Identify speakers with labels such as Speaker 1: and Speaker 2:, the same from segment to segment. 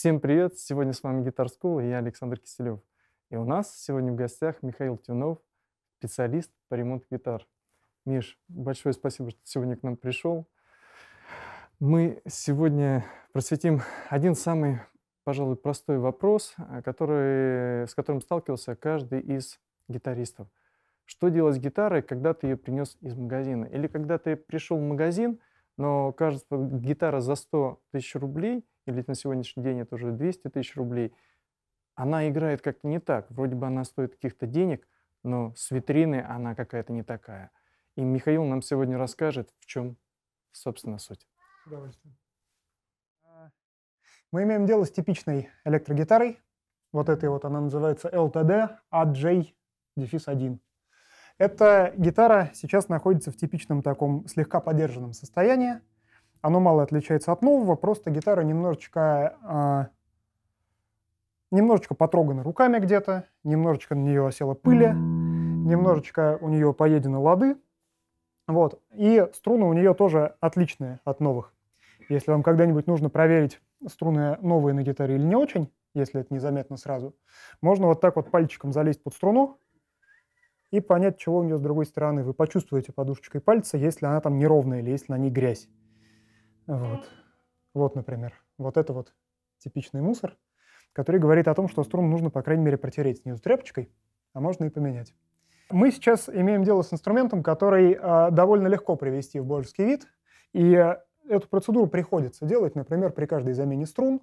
Speaker 1: Всем привет! Сегодня с вами Guitar School и я Александр Киселев. И у нас сегодня в гостях Михаил Тюнов, специалист по ремонту гитар. Миш, большое спасибо, что сегодня к нам пришел. Мы сегодня просветим один самый, пожалуй, простой вопрос, э, который, с которым сталкивался каждый из гитаристов. Что делать с гитарой, когда ты ее принес из магазина? Или когда ты пришел в магазин, но кажется, гитара за 100 тысяч рублей, или на сегодняшний день это уже 200 тысяч рублей, она играет как-то не так. Вроде бы она стоит каких-то денег, но с витрины она какая-то не такая. И Михаил нам сегодня расскажет, в чем, собственно, суть. С удовольствием. А, мы имеем дело с типичной электрогитарой. Вот этой вот она называется LTD AJ-1. А Эта гитара сейчас находится в типичном таком слегка подержанном состоянии. Оно мало отличается от нового, просто гитара немножечко, э, немножечко потрогана руками где-то, немножечко на нее осела пыли, немножечко у нее поедены лады. Вот. И струны у нее тоже отличные от новых. Если вам когда-нибудь нужно проверить, струны новые на гитаре или не очень, если это незаметно сразу, можно вот так вот пальчиком залезть под струну и понять, чего у нее с другой стороны. Вы почувствуете подушечкой пальца, если она там неровная или если на ней грязь. Вот. вот, например, вот это вот типичный мусор, который говорит о том, что струн нужно, по крайней мере, протереть снизу тряпочкой, а можно и поменять. Мы сейчас имеем дело с инструментом, который э, довольно легко привести в божеский вид, и эту процедуру приходится делать, например, при каждой замене струн,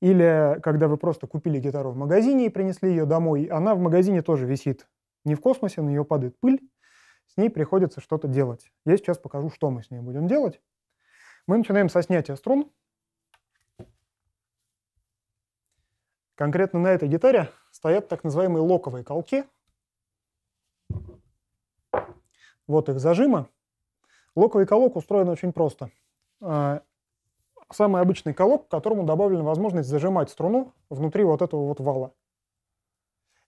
Speaker 1: или когда вы просто купили гитару в магазине и принесли ее домой, она в магазине тоже висит не в космосе, на нее падает пыль, с ней приходится что-то делать. Я сейчас покажу, что мы с ней будем делать. Мы начинаем со снятия струн. Конкретно на этой гитаре стоят так называемые локовые колки. Вот их зажимы. Локовый колок устроен очень просто. А, самый обычный колок, к которому добавлена возможность зажимать струну внутри вот этого вот вала.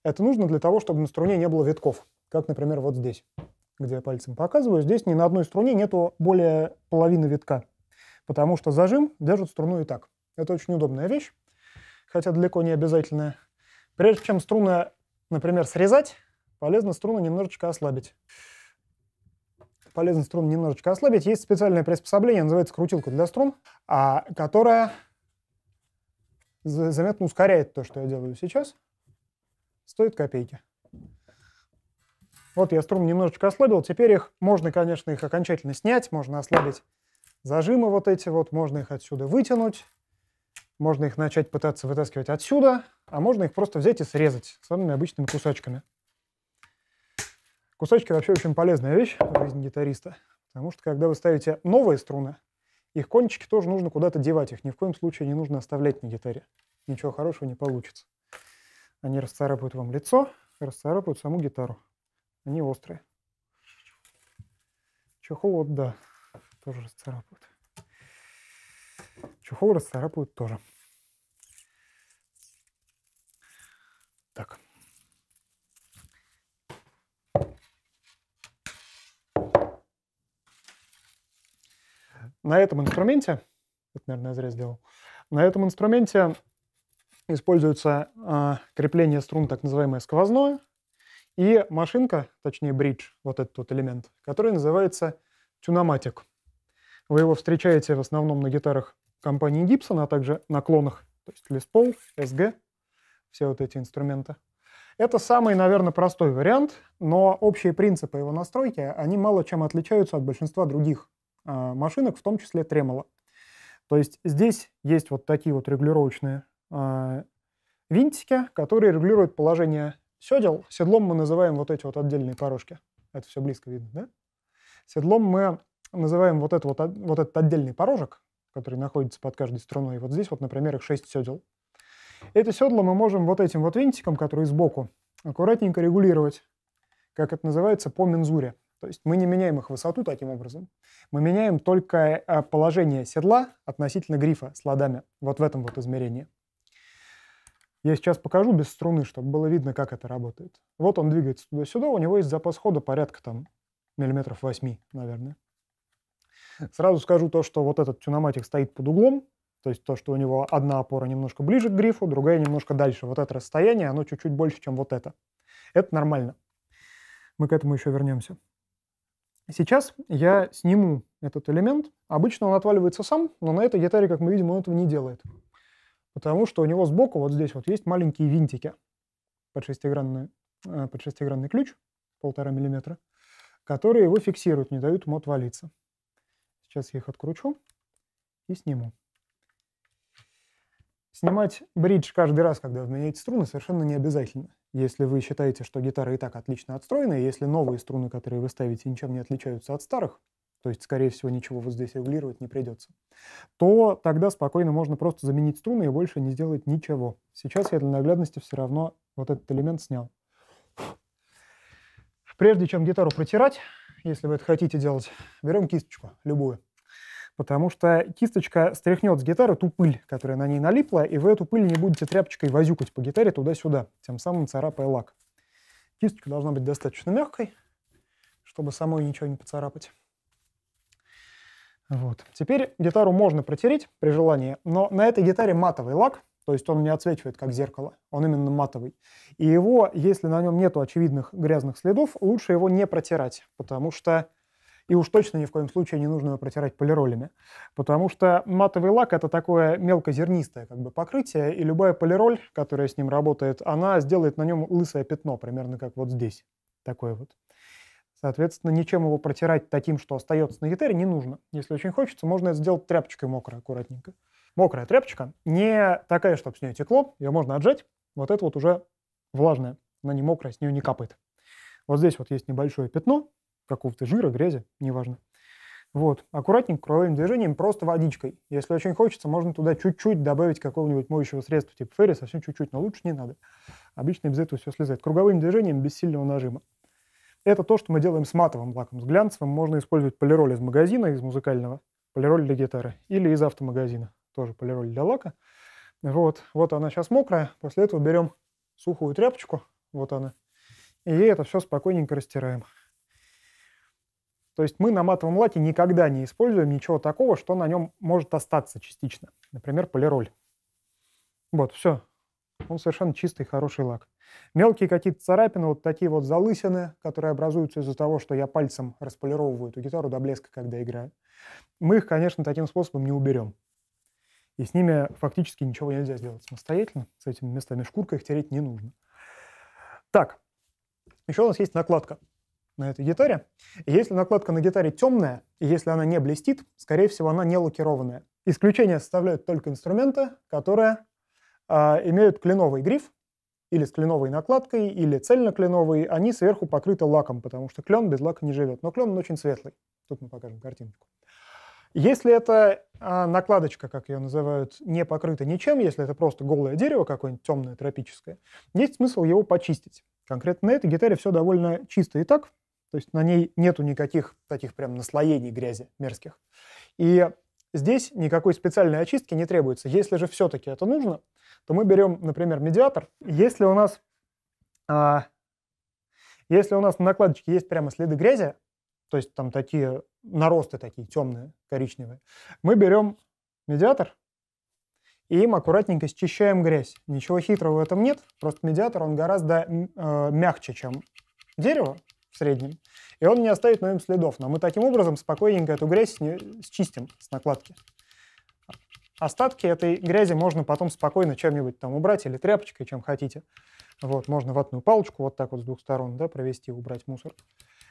Speaker 1: Это нужно для того, чтобы на струне не было витков, как, например, вот здесь, где я пальцем показываю. Здесь ни на одной струне нету более половины витка потому что зажим держит струну и так. Это очень удобная вещь, хотя далеко не обязательная. Прежде чем струны, например, срезать, полезно струну немножечко ослабить. Полезно струну немножечко ослабить. Есть специальное приспособление, называется крутилка для струн, а, которая заметно ускоряет то, что я делаю сейчас. Стоит копейки. Вот я струн немножечко ослабил. Теперь их можно, конечно, их окончательно снять, можно ослабить Зажимы вот эти вот, можно их отсюда вытянуть, можно их начать пытаться вытаскивать отсюда, а можно их просто взять и срезать самыми обычными кусочками кусочки вообще очень полезная вещь в жизни гитариста, потому что когда вы ставите новые струны, их кончики тоже нужно куда-то девать, их ни в коем случае не нужно оставлять на гитаре. Ничего хорошего не получится. Они расцарапают вам лицо, расцарапают саму гитару. Они острые. Чехол вот да тоже расцарапают. Чехол расцарапают тоже. Так. На этом инструменте, это, наверное, я зря сделал, на этом инструменте используется э, крепление струн, так называемое сквозное, и машинка, точнее бридж, вот этот вот элемент, который называется тюноматик. Вы его встречаете в основном на гитарах компании Gibson, а также на клонах, то есть Les Paul, SG, все вот эти инструменты. Это самый, наверное, простой вариант, но общие принципы его настройки, они мало чем отличаются от большинства других э, машинок, в том числе тремоло. То есть здесь есть вот такие вот регулировочные э, винтики, которые регулируют положение седел. Седлом мы называем вот эти вот отдельные порожки. Это все близко видно, да? Седлом мы называем вот, это вот, вот этот отдельный порожек, который находится под каждой струной. Вот здесь вот, например, их шесть седел. Эти седла мы можем вот этим вот винтиком, который сбоку, аккуратненько регулировать, как это называется, по мензуре. То есть мы не меняем их высоту таким образом. Мы меняем только а, положение седла относительно грифа с ладами. Вот в этом вот измерении. Я сейчас покажу без струны, чтобы было видно, как это работает. Вот он двигается туда-сюда, у него есть запас хода порядка там миллиметров 8, наверное. Сразу скажу то, что вот этот тюноматик стоит под углом, то есть то, что у него одна опора немножко ближе к грифу, другая немножко дальше. Вот это расстояние, оно чуть-чуть больше, чем вот это. Это нормально. Мы к этому еще вернемся. Сейчас я сниму этот элемент. Обычно он отваливается сам, но на этой гитаре, как мы видим, он этого не делает. Потому что у него сбоку вот здесь вот есть маленькие винтики под шестигранный, э, под шестигранный ключ, полтора миллиметра, которые его фиксируют, не дают ему отвалиться. Сейчас я их откручу и сниму. Снимать бридж каждый раз, когда вы меняете струны, совершенно не обязательно. Если вы считаете, что гитара и так отлично отстроена, и если новые струны, которые вы ставите, ничем не отличаются от старых, то есть, скорее всего, ничего вот здесь регулировать не придется, то тогда спокойно можно просто заменить струны и больше не сделать ничего. Сейчас я для наглядности все равно вот этот элемент снял. Прежде чем гитару протирать, если вы это хотите делать, берем кисточку, любую. Потому что кисточка стряхнет с гитары ту пыль, которая на ней налипла, и вы эту пыль не будете тряпочкой возюкать по гитаре туда-сюда, тем самым царапая лак. Кисточка должна быть достаточно мягкой, чтобы самой ничего не поцарапать. Вот. Теперь гитару можно протереть при желании, но на этой гитаре матовый лак – то есть он не отсвечивает как зеркало, он именно матовый. И его, если на нем нету очевидных грязных следов, лучше его не протирать, потому что и уж точно ни в коем случае не нужно его протирать полиролями, потому что матовый лак это такое мелкозернистое как бы покрытие, и любая полироль, которая с ним работает, она сделает на нем лысое пятно, примерно как вот здесь, такое вот. Соответственно, ничем его протирать таким, что остается на гитаре, не нужно. Если очень хочется, можно это сделать тряпочкой мокрой аккуратненько мокрая тряпочка, не такая, чтобы с нее текло, ее можно отжать, вот это вот уже влажная, она не мокрая, с нее не капает. Вот здесь вот есть небольшое пятно какого-то жира, грязи, неважно. Вот, аккуратненько, круговым движением, просто водичкой. Если очень хочется, можно туда чуть-чуть добавить какого-нибудь моющего средства типа ферри, совсем чуть-чуть, но лучше не надо. Обычно без этого все слезает. Круговым движением без сильного нажима. Это то, что мы делаем с матовым лаком. С глянцевым можно использовать полироль из магазина, из музыкального, полироль для гитары или из автомагазина тоже полироль для лака. Вот, вот она сейчас мокрая, после этого берем сухую тряпочку, вот она, и это все спокойненько растираем. То есть мы на матовом лаке никогда не используем ничего такого, что на нем может остаться частично. Например, полироль. Вот, все. Он совершенно чистый, хороший лак. Мелкие какие-то царапины, вот такие вот залысины, которые образуются из-за того, что я пальцем располировываю эту гитару до блеска, когда играю. Мы их, конечно, таким способом не уберем. И с ними фактически ничего нельзя сделать самостоятельно. С этими местами шкуркой их тереть не нужно. Так, еще у нас есть накладка на этой гитаре. И если накладка на гитаре темная, и если она не блестит, скорее всего, она не лакированная. Исключение составляют только инструменты, которые э, имеют кленовый гриф, или с кленовой накладкой, или цельнокленовые, они сверху покрыты лаком, потому что клен без лака не живет. Но клен он очень светлый. Тут мы покажем картинку. Если это а, накладочка, как ее называют, не покрыта ничем, если это просто голое дерево какое-нибудь темное, тропическое, есть смысл его почистить. Конкретно на этой гитаре все довольно чисто и так, то есть на ней нету никаких таких прям наслоений грязи мерзких. И здесь никакой специальной очистки не требуется. Если же все-таки это нужно, то мы берем, например, медиатор. Если у нас, а, если у нас на накладочке есть прямо следы грязи, то есть там такие наросты такие темные, коричневые. Мы берем медиатор и им аккуратненько счищаем грязь. Ничего хитрого в этом нет, просто медиатор, он гораздо э, мягче, чем дерево в среднем, и он не оставит на нем следов. Но мы таким образом спокойненько эту грязь счистим с накладки. Остатки этой грязи можно потом спокойно чем-нибудь там убрать или тряпочкой, чем хотите. Вот, можно ватную палочку вот так вот с двух сторон да, провести, убрать мусор.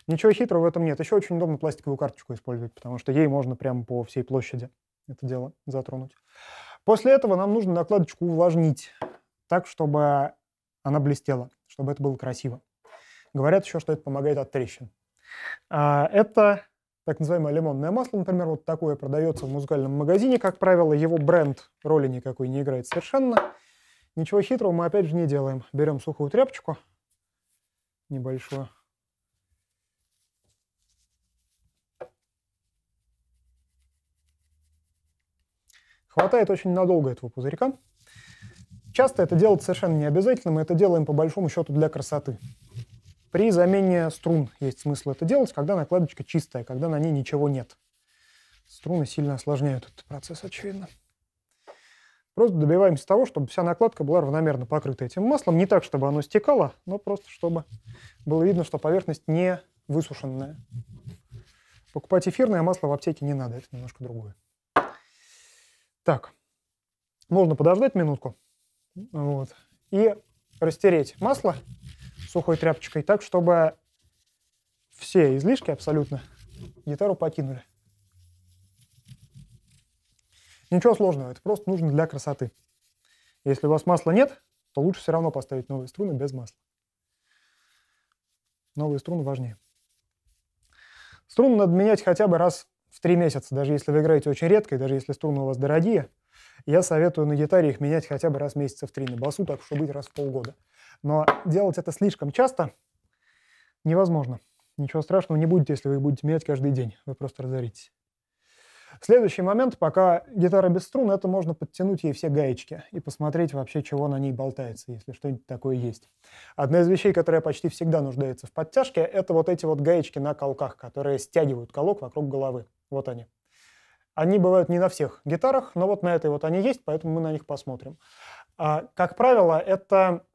Speaker 1: Ничего хитрого в этом нет. Еще очень удобно пластиковую карточку использовать, потому что ей можно прямо по всей площади это дело затронуть. После этого нам нужно накладочку увлажнить так, чтобы она блестела, чтобы это было красиво. Говорят еще, что это помогает от трещин. А, это так называемое лимонное масло, например, вот такое продается в музыкальном магазине, как правило, его бренд роли никакой не играет совершенно. Ничего хитрого мы опять же не делаем. Берем сухую тряпочку небольшую, Хватает очень надолго этого пузырька. Часто это делать совершенно не обязательно, мы это делаем по большому счету для красоты. При замене струн есть смысл это делать, когда накладочка чистая, когда на ней ничего нет. Струны сильно осложняют этот процесс, очевидно. Просто добиваемся того, чтобы вся накладка была равномерно покрыта этим маслом. Не так, чтобы оно стекало, но просто чтобы было видно, что поверхность не высушенная. Покупать эфирное масло в аптеке не надо, это немножко другое. Так, можно подождать минутку вот, и растереть масло сухой тряпочкой так, чтобы все излишки абсолютно гитару покинули. Ничего сложного, это просто нужно для красоты. Если у вас масла нет, то лучше все равно поставить новые струны без масла. Новые струны важнее. Струны надо менять хотя бы раз в три месяца, даже если вы играете очень редко, и даже если струны у вас дорогие, я советую на гитаре их менять хотя бы раз в месяца в три, на басу так, чтобы быть раз в полгода. Но делать это слишком часто невозможно. Ничего страшного не будет, если вы их будете менять каждый день. Вы просто разоритесь. Следующий момент, пока гитара без струн, это можно подтянуть ей все гаечки и посмотреть вообще, чего на ней болтается, если что-нибудь такое есть. Одна из вещей, которая почти всегда нуждается в подтяжке, это вот эти вот гаечки на колках, которые стягивают колок вокруг головы. Вот они. Они бывают не на всех гитарах, но вот на этой вот они есть, поэтому мы на них посмотрим. А, как правило, это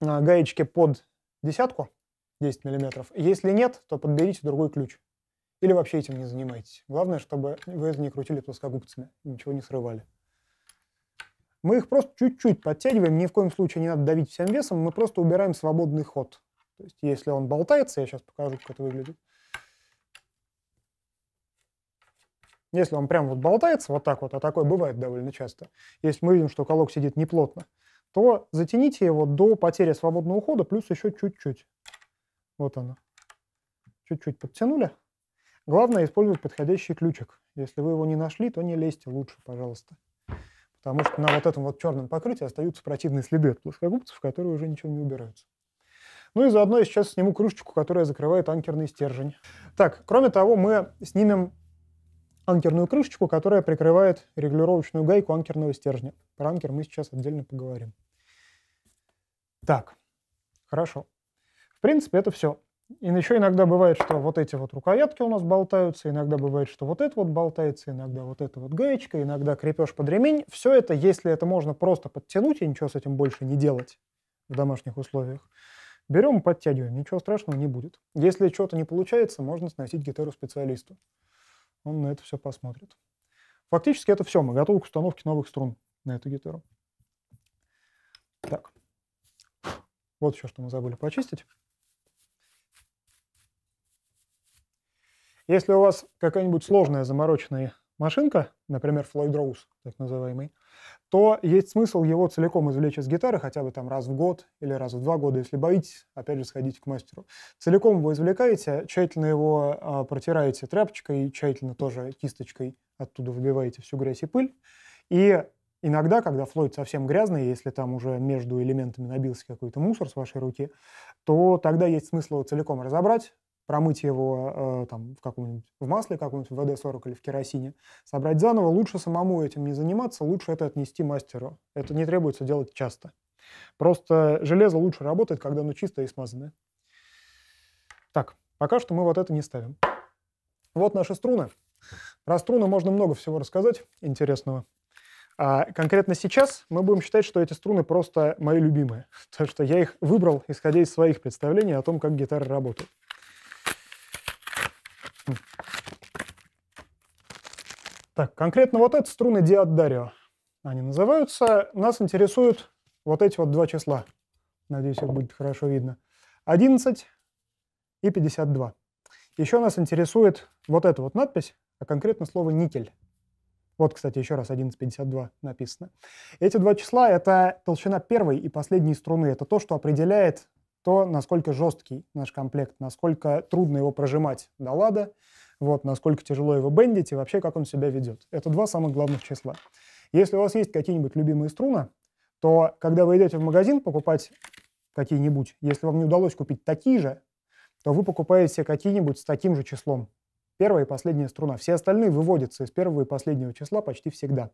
Speaker 1: а, гаечки под десятку, 10 миллиметров. Если нет, то подберите другой ключ. Или вообще этим не занимайтесь. Главное, чтобы вы это не крутили плоскогубцами, ничего не срывали. Мы их просто чуть-чуть подтягиваем, ни в коем случае не надо давить всем весом, мы просто убираем свободный ход. То есть, если он болтается, я сейчас покажу, как это выглядит, Если он прям вот болтается вот так вот, а такое бывает довольно часто, если мы видим, что колок сидит неплотно, то затяните его до потери свободного ухода плюс еще чуть-чуть. Вот оно. Чуть-чуть подтянули. Главное использовать подходящий ключик. Если вы его не нашли, то не лезьте лучше, пожалуйста. Потому что на вот этом вот черном покрытии остаются противные следы от плоскогубцев, которые уже ничем не убираются. Ну и заодно я сейчас сниму крышечку, которая закрывает анкерный стержень. Так, кроме того, мы снимем анкерную крышечку, которая прикрывает регулировочную гайку анкерного стержня. Про анкер мы сейчас отдельно поговорим. Так, хорошо. В принципе, это все. И еще иногда бывает, что вот эти вот рукоятки у нас болтаются, иногда бывает, что вот это вот болтается, иногда вот эта вот гаечка, иногда крепеж под ремень. Все это, если это можно просто подтянуть и ничего с этим больше не делать в домашних условиях, берем и подтягиваем, ничего страшного не будет. Если что-то не получается, можно сносить гитару специалисту он на это все посмотрит. Фактически это все. Мы готовы к установке новых струн на эту гитару. Так. Вот еще что мы забыли почистить. Если у вас какая-нибудь сложная замороченная машинка, например, Floyd Rose, так называемый, то есть смысл его целиком извлечь из гитары хотя бы там раз в год или раз в два года, если боитесь, опять же, сходить к мастеру. Целиком вы извлекаете, тщательно его э, протираете тряпочкой, тщательно тоже кисточкой оттуда выбиваете всю грязь и пыль. И иногда, когда флойд совсем грязный, если там уже между элементами набился какой-то мусор с вашей руки, то тогда есть смысл его целиком разобрать, промыть его э, там, в каком-нибудь в масле каком-нибудь, в ВД-40 или в керосине, собрать заново, лучше самому этим не заниматься, лучше это отнести мастеру. Это не требуется делать часто. Просто железо лучше работает, когда оно чистое и смазанное. Так, пока что мы вот это не ставим. Вот наши струны. Про струны можно много всего рассказать интересного. А конкретно сейчас мы будем считать, что эти струны просто мои любимые. То, что я их выбрал, исходя из своих представлений о том, как гитары работают. Так, конкретно вот это струны диаддарио. Они называются. Нас интересуют вот эти вот два числа. Надеюсь, их будет хорошо видно. 11 и 52. Еще нас интересует вот эта вот надпись, а конкретно слово «никель». Вот, кстати, еще раз 11.52 написано. Эти два числа — это толщина первой и последней струны. Это то, что определяет то, насколько жесткий наш комплект, насколько трудно его прожимать до лада, вот, насколько тяжело его бендить и вообще как он себя ведет. Это два самых главных числа. Если у вас есть какие-нибудь любимые струны, то когда вы идете в магазин покупать какие-нибудь, если вам не удалось купить такие же, то вы покупаете какие-нибудь с таким же числом. Первая и последняя струна. Все остальные выводятся из первого и последнего числа почти всегда.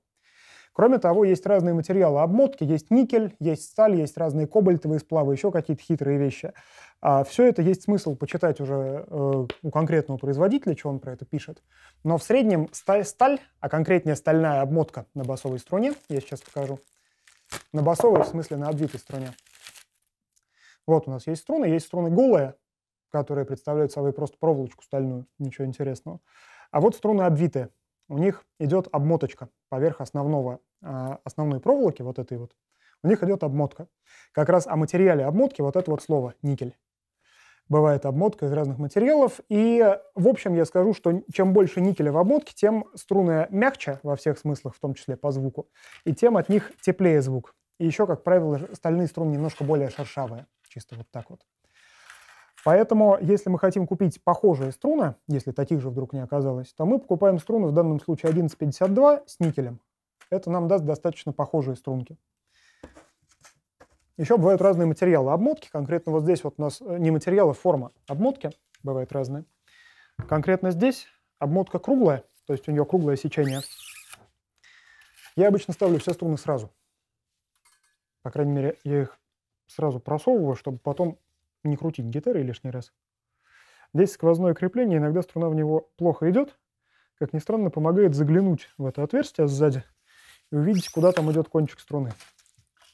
Speaker 1: Кроме того, есть разные материалы обмотки, есть никель, есть сталь, есть разные кобальтовые сплавы, еще какие-то хитрые вещи. А все это есть смысл почитать уже э, у конкретного производителя, что он про это пишет. Но в среднем сталь, сталь, а конкретнее стальная обмотка на басовой струне, я сейчас покажу, на басовой, в смысле на обвитой струне. Вот у нас есть струны, есть струны голые, которые представляют собой просто проволочку стальную, ничего интересного. А вот струны обвитые. У них идет обмоточка поверх основного, а, основной проволоки, вот этой вот. У них идет обмотка. Как раз о материале обмотки вот это вот слово «никель» бывает обмотка из разных материалов. И, в общем, я скажу, что чем больше никеля в обмотке, тем струны мягче во всех смыслах, в том числе по звуку, и тем от них теплее звук. И еще, как правило, стальные струны немножко более шершавые, чисто вот так вот. Поэтому, если мы хотим купить похожие струны, если таких же вдруг не оказалось, то мы покупаем струны, в данном случае 1152 с никелем. Это нам даст достаточно похожие струнки. Еще бывают разные материалы обмотки. Конкретно вот здесь вот у нас э, не материалы, а форма обмотки бывает разная. Конкретно здесь обмотка круглая, то есть у нее круглое сечение. Я обычно ставлю все струны сразу. По крайней мере, я их сразу просовываю, чтобы потом не крутить гитары лишний раз. Здесь сквозное крепление, иногда струна в него плохо идет. Как ни странно, помогает заглянуть в это отверстие сзади и увидеть, куда там идет кончик струны.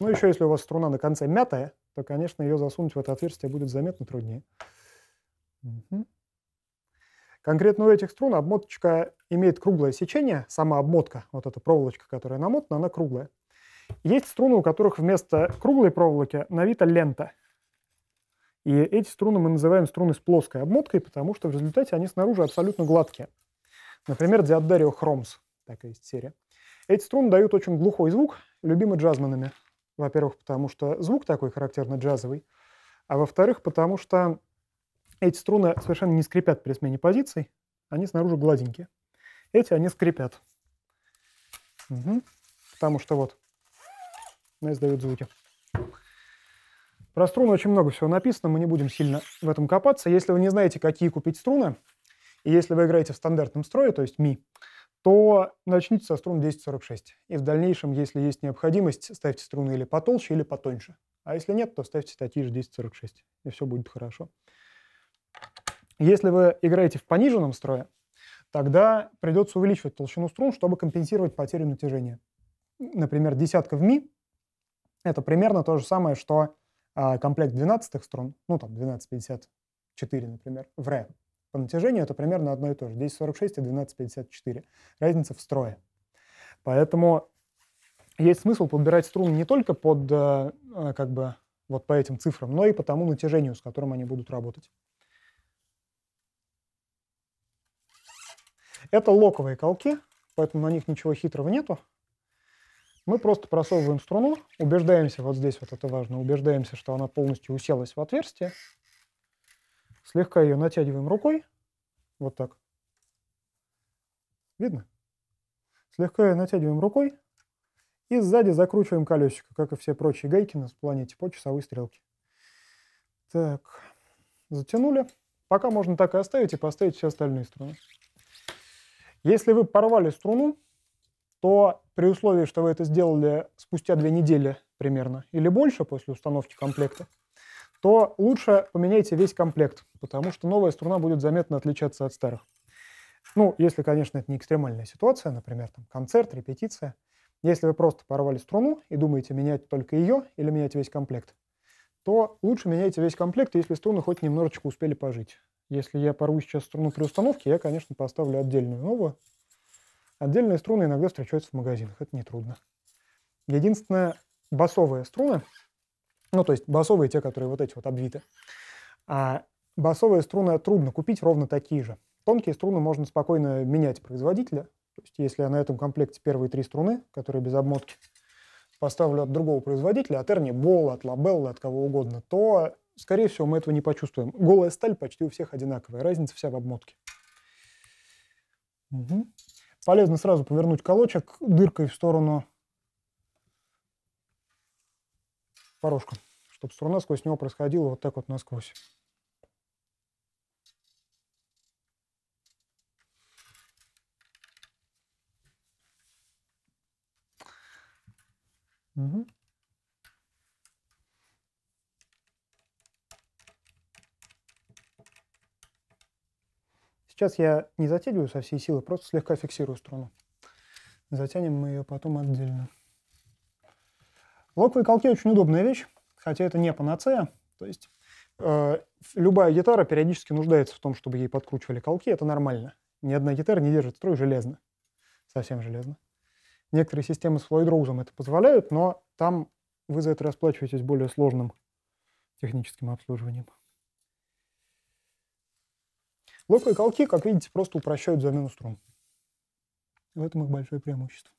Speaker 1: Ну, еще если у вас струна на конце мятая, то, конечно, ее засунуть в это отверстие будет заметно труднее. Угу. Конкретно у этих струн обмоточка имеет круглое сечение, сама обмотка, вот эта проволочка, которая намотана, она круглая. Есть струны, у которых вместо круглой проволоки навита лента. И эти струны мы называем струны с плоской обмоткой, потому что в результате они снаружи абсолютно гладкие. Например, Диаддарио Хромс, такая есть серия. Эти струны дают очень глухой звук, любимый джазманами. Во-первых, потому что звук такой характерно джазовый, а во-вторых, потому что эти струны совершенно не скрипят при смене позиций, они снаружи гладенькие. Эти они скрипят. Угу. Потому что вот она издает звуки. Про струны очень много всего написано, мы не будем сильно в этом копаться. Если вы не знаете, какие купить струны, и если вы играете в стандартном строе, то есть ми, то начните со струн 1046. И в дальнейшем, если есть необходимость, ставьте струны или потолще, или потоньше. А если нет, то ставьте такие же 1046, и все будет хорошо. Если вы играете в пониженном строе, тогда придется увеличивать толщину струн, чтобы компенсировать потерю натяжения. Например, десятка в ми – это примерно то же самое, что а, комплект 12 струн, ну там 1254, например, в ре. По натяжению это примерно одно и то же. 1046 и 1254. Разница в строе. Поэтому есть смысл подбирать струны не только под э, э, как бы вот по этим цифрам, но и по тому натяжению, с которым они будут работать. Это локовые колки, поэтому на них ничего хитрого нету. Мы просто просовываем струну, убеждаемся, вот здесь вот это важно, убеждаемся, что она полностью уселась в отверстие, Слегка ее натягиваем рукой, вот так. Видно? Слегка ее натягиваем рукой и сзади закручиваем колесико, как и все прочие гайки на планете по часовой стрелке. Так, затянули. Пока можно так и оставить и поставить все остальные струны. Если вы порвали струну, то при условии, что вы это сделали спустя две недели примерно или больше после установки комплекта, то лучше поменяйте весь комплект, потому что новая струна будет заметно отличаться от старых. Ну, если, конечно, это не экстремальная ситуация, например, там, концерт, репетиция. Если вы просто порвали струну и думаете менять только ее или менять весь комплект, то лучше меняйте весь комплект, если струны хоть немножечко успели пожить. Если я порву сейчас струну при установке, я, конечно, поставлю отдельную новую. Отдельные струны иногда встречаются в магазинах, это нетрудно. Единственное, басовые струны ну, то есть басовые те, которые вот эти вот обвиты. А басовые струны трудно купить ровно такие же. Тонкие струны можно спокойно менять производителя. То есть если я на этом комплекте первые три струны, которые без обмотки, поставлю от другого производителя, от Эрни Бола, от Лабелла, от кого угодно, то, скорее всего, мы этого не почувствуем. Голая сталь почти у всех одинаковая, разница вся в обмотке. Угу. Полезно сразу повернуть колочек дыркой в сторону порожка чтобы струна сквозь него происходила вот так вот насквозь. Угу. Сейчас я не затягиваю со всей силы, просто слегка фиксирую струну. Затянем мы ее потом отдельно. Локовые колки очень удобная вещь хотя это не панацея. То есть э, любая гитара периодически нуждается в том, чтобы ей подкручивали колки, это нормально. Ни одна гитара не держит строй железно, совсем железно. Некоторые системы с флойдроузом это позволяют, но там вы за это расплачиваетесь более сложным техническим обслуживанием. Лопы колки, как видите, просто упрощают замену струн. В этом их большое преимущество.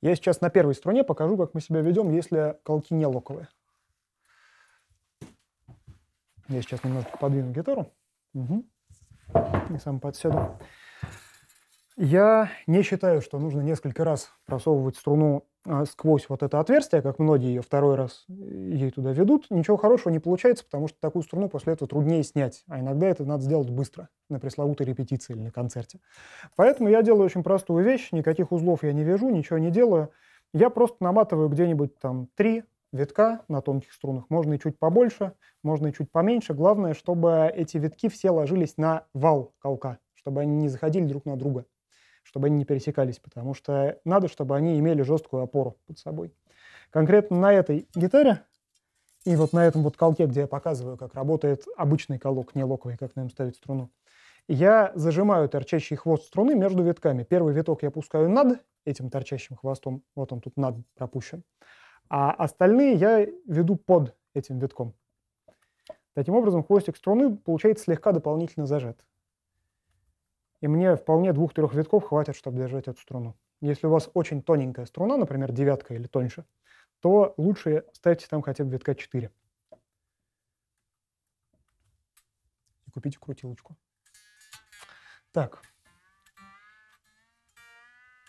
Speaker 1: Я сейчас на первой струне покажу, как мы себя ведем, если колки не локовые. Я сейчас немножко подвину гитару. Угу. И сам подседу. Я не считаю, что нужно несколько раз просовывать струну а, сквозь вот это отверстие, как многие ее второй раз э, ей туда ведут, ничего хорошего не получается, потому что такую струну после этого труднее снять. А иногда это надо сделать быстро, на пресловутой репетиции или на концерте. Поэтому я делаю очень простую вещь, никаких узлов я не вяжу, ничего не делаю. Я просто наматываю где-нибудь там три витка на тонких струнах. Можно и чуть побольше, можно и чуть поменьше. Главное, чтобы эти витки все ложились на вал колка, чтобы они не заходили друг на друга чтобы они не пересекались, потому что надо, чтобы они имели жесткую опору под собой. Конкретно на этой гитаре и вот на этом вот колке, где я показываю, как работает обычный колок, не локовый, как на нем ставить струну, я зажимаю торчащий хвост струны между витками. Первый виток я пускаю над этим торчащим хвостом, вот он тут над пропущен, а остальные я веду под этим витком. Таким образом, хвостик струны получается слегка дополнительно зажат. И мне вполне двух-трех витков хватит, чтобы держать эту струну. Если у вас очень тоненькая струна, например, девятка или тоньше, то лучше ставьте там хотя бы витка 4. И купите крутилочку. Так.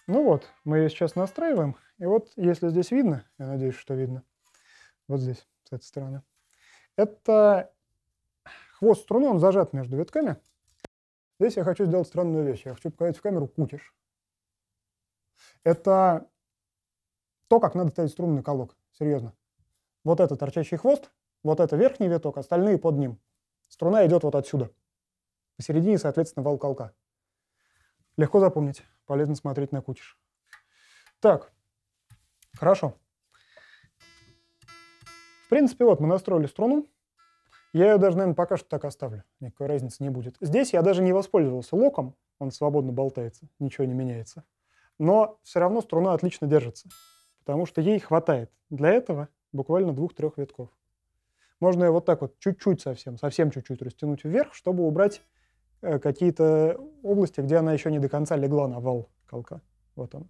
Speaker 1: Ну вот, мы ее сейчас настраиваем. И вот, если здесь видно, я надеюсь, что видно, вот здесь, с этой стороны, это хвост струны, он зажат между витками. Здесь я хочу сделать странную вещь. Я хочу показать в камеру кукиш. Это то, как надо ставить струнный колок. Серьезно. Вот это торчащий хвост, вот это верхний виток, остальные под ним. Струна идет вот отсюда. Посередине, соответственно, вал колка. Легко запомнить. Полезно смотреть на кутиш. Так. Хорошо. В принципе, вот мы настроили струну. Я ее даже, наверное, пока что так оставлю. Никакой разницы не будет. Здесь я даже не воспользовался локом. Он свободно болтается, ничего не меняется. Но все равно струна отлично держится, потому что ей хватает для этого буквально двух-трех витков. Можно ее вот так вот чуть-чуть совсем, совсем чуть-чуть растянуть вверх, чтобы убрать э, какие-то области, где она еще не до конца легла на вал колка. Вот он.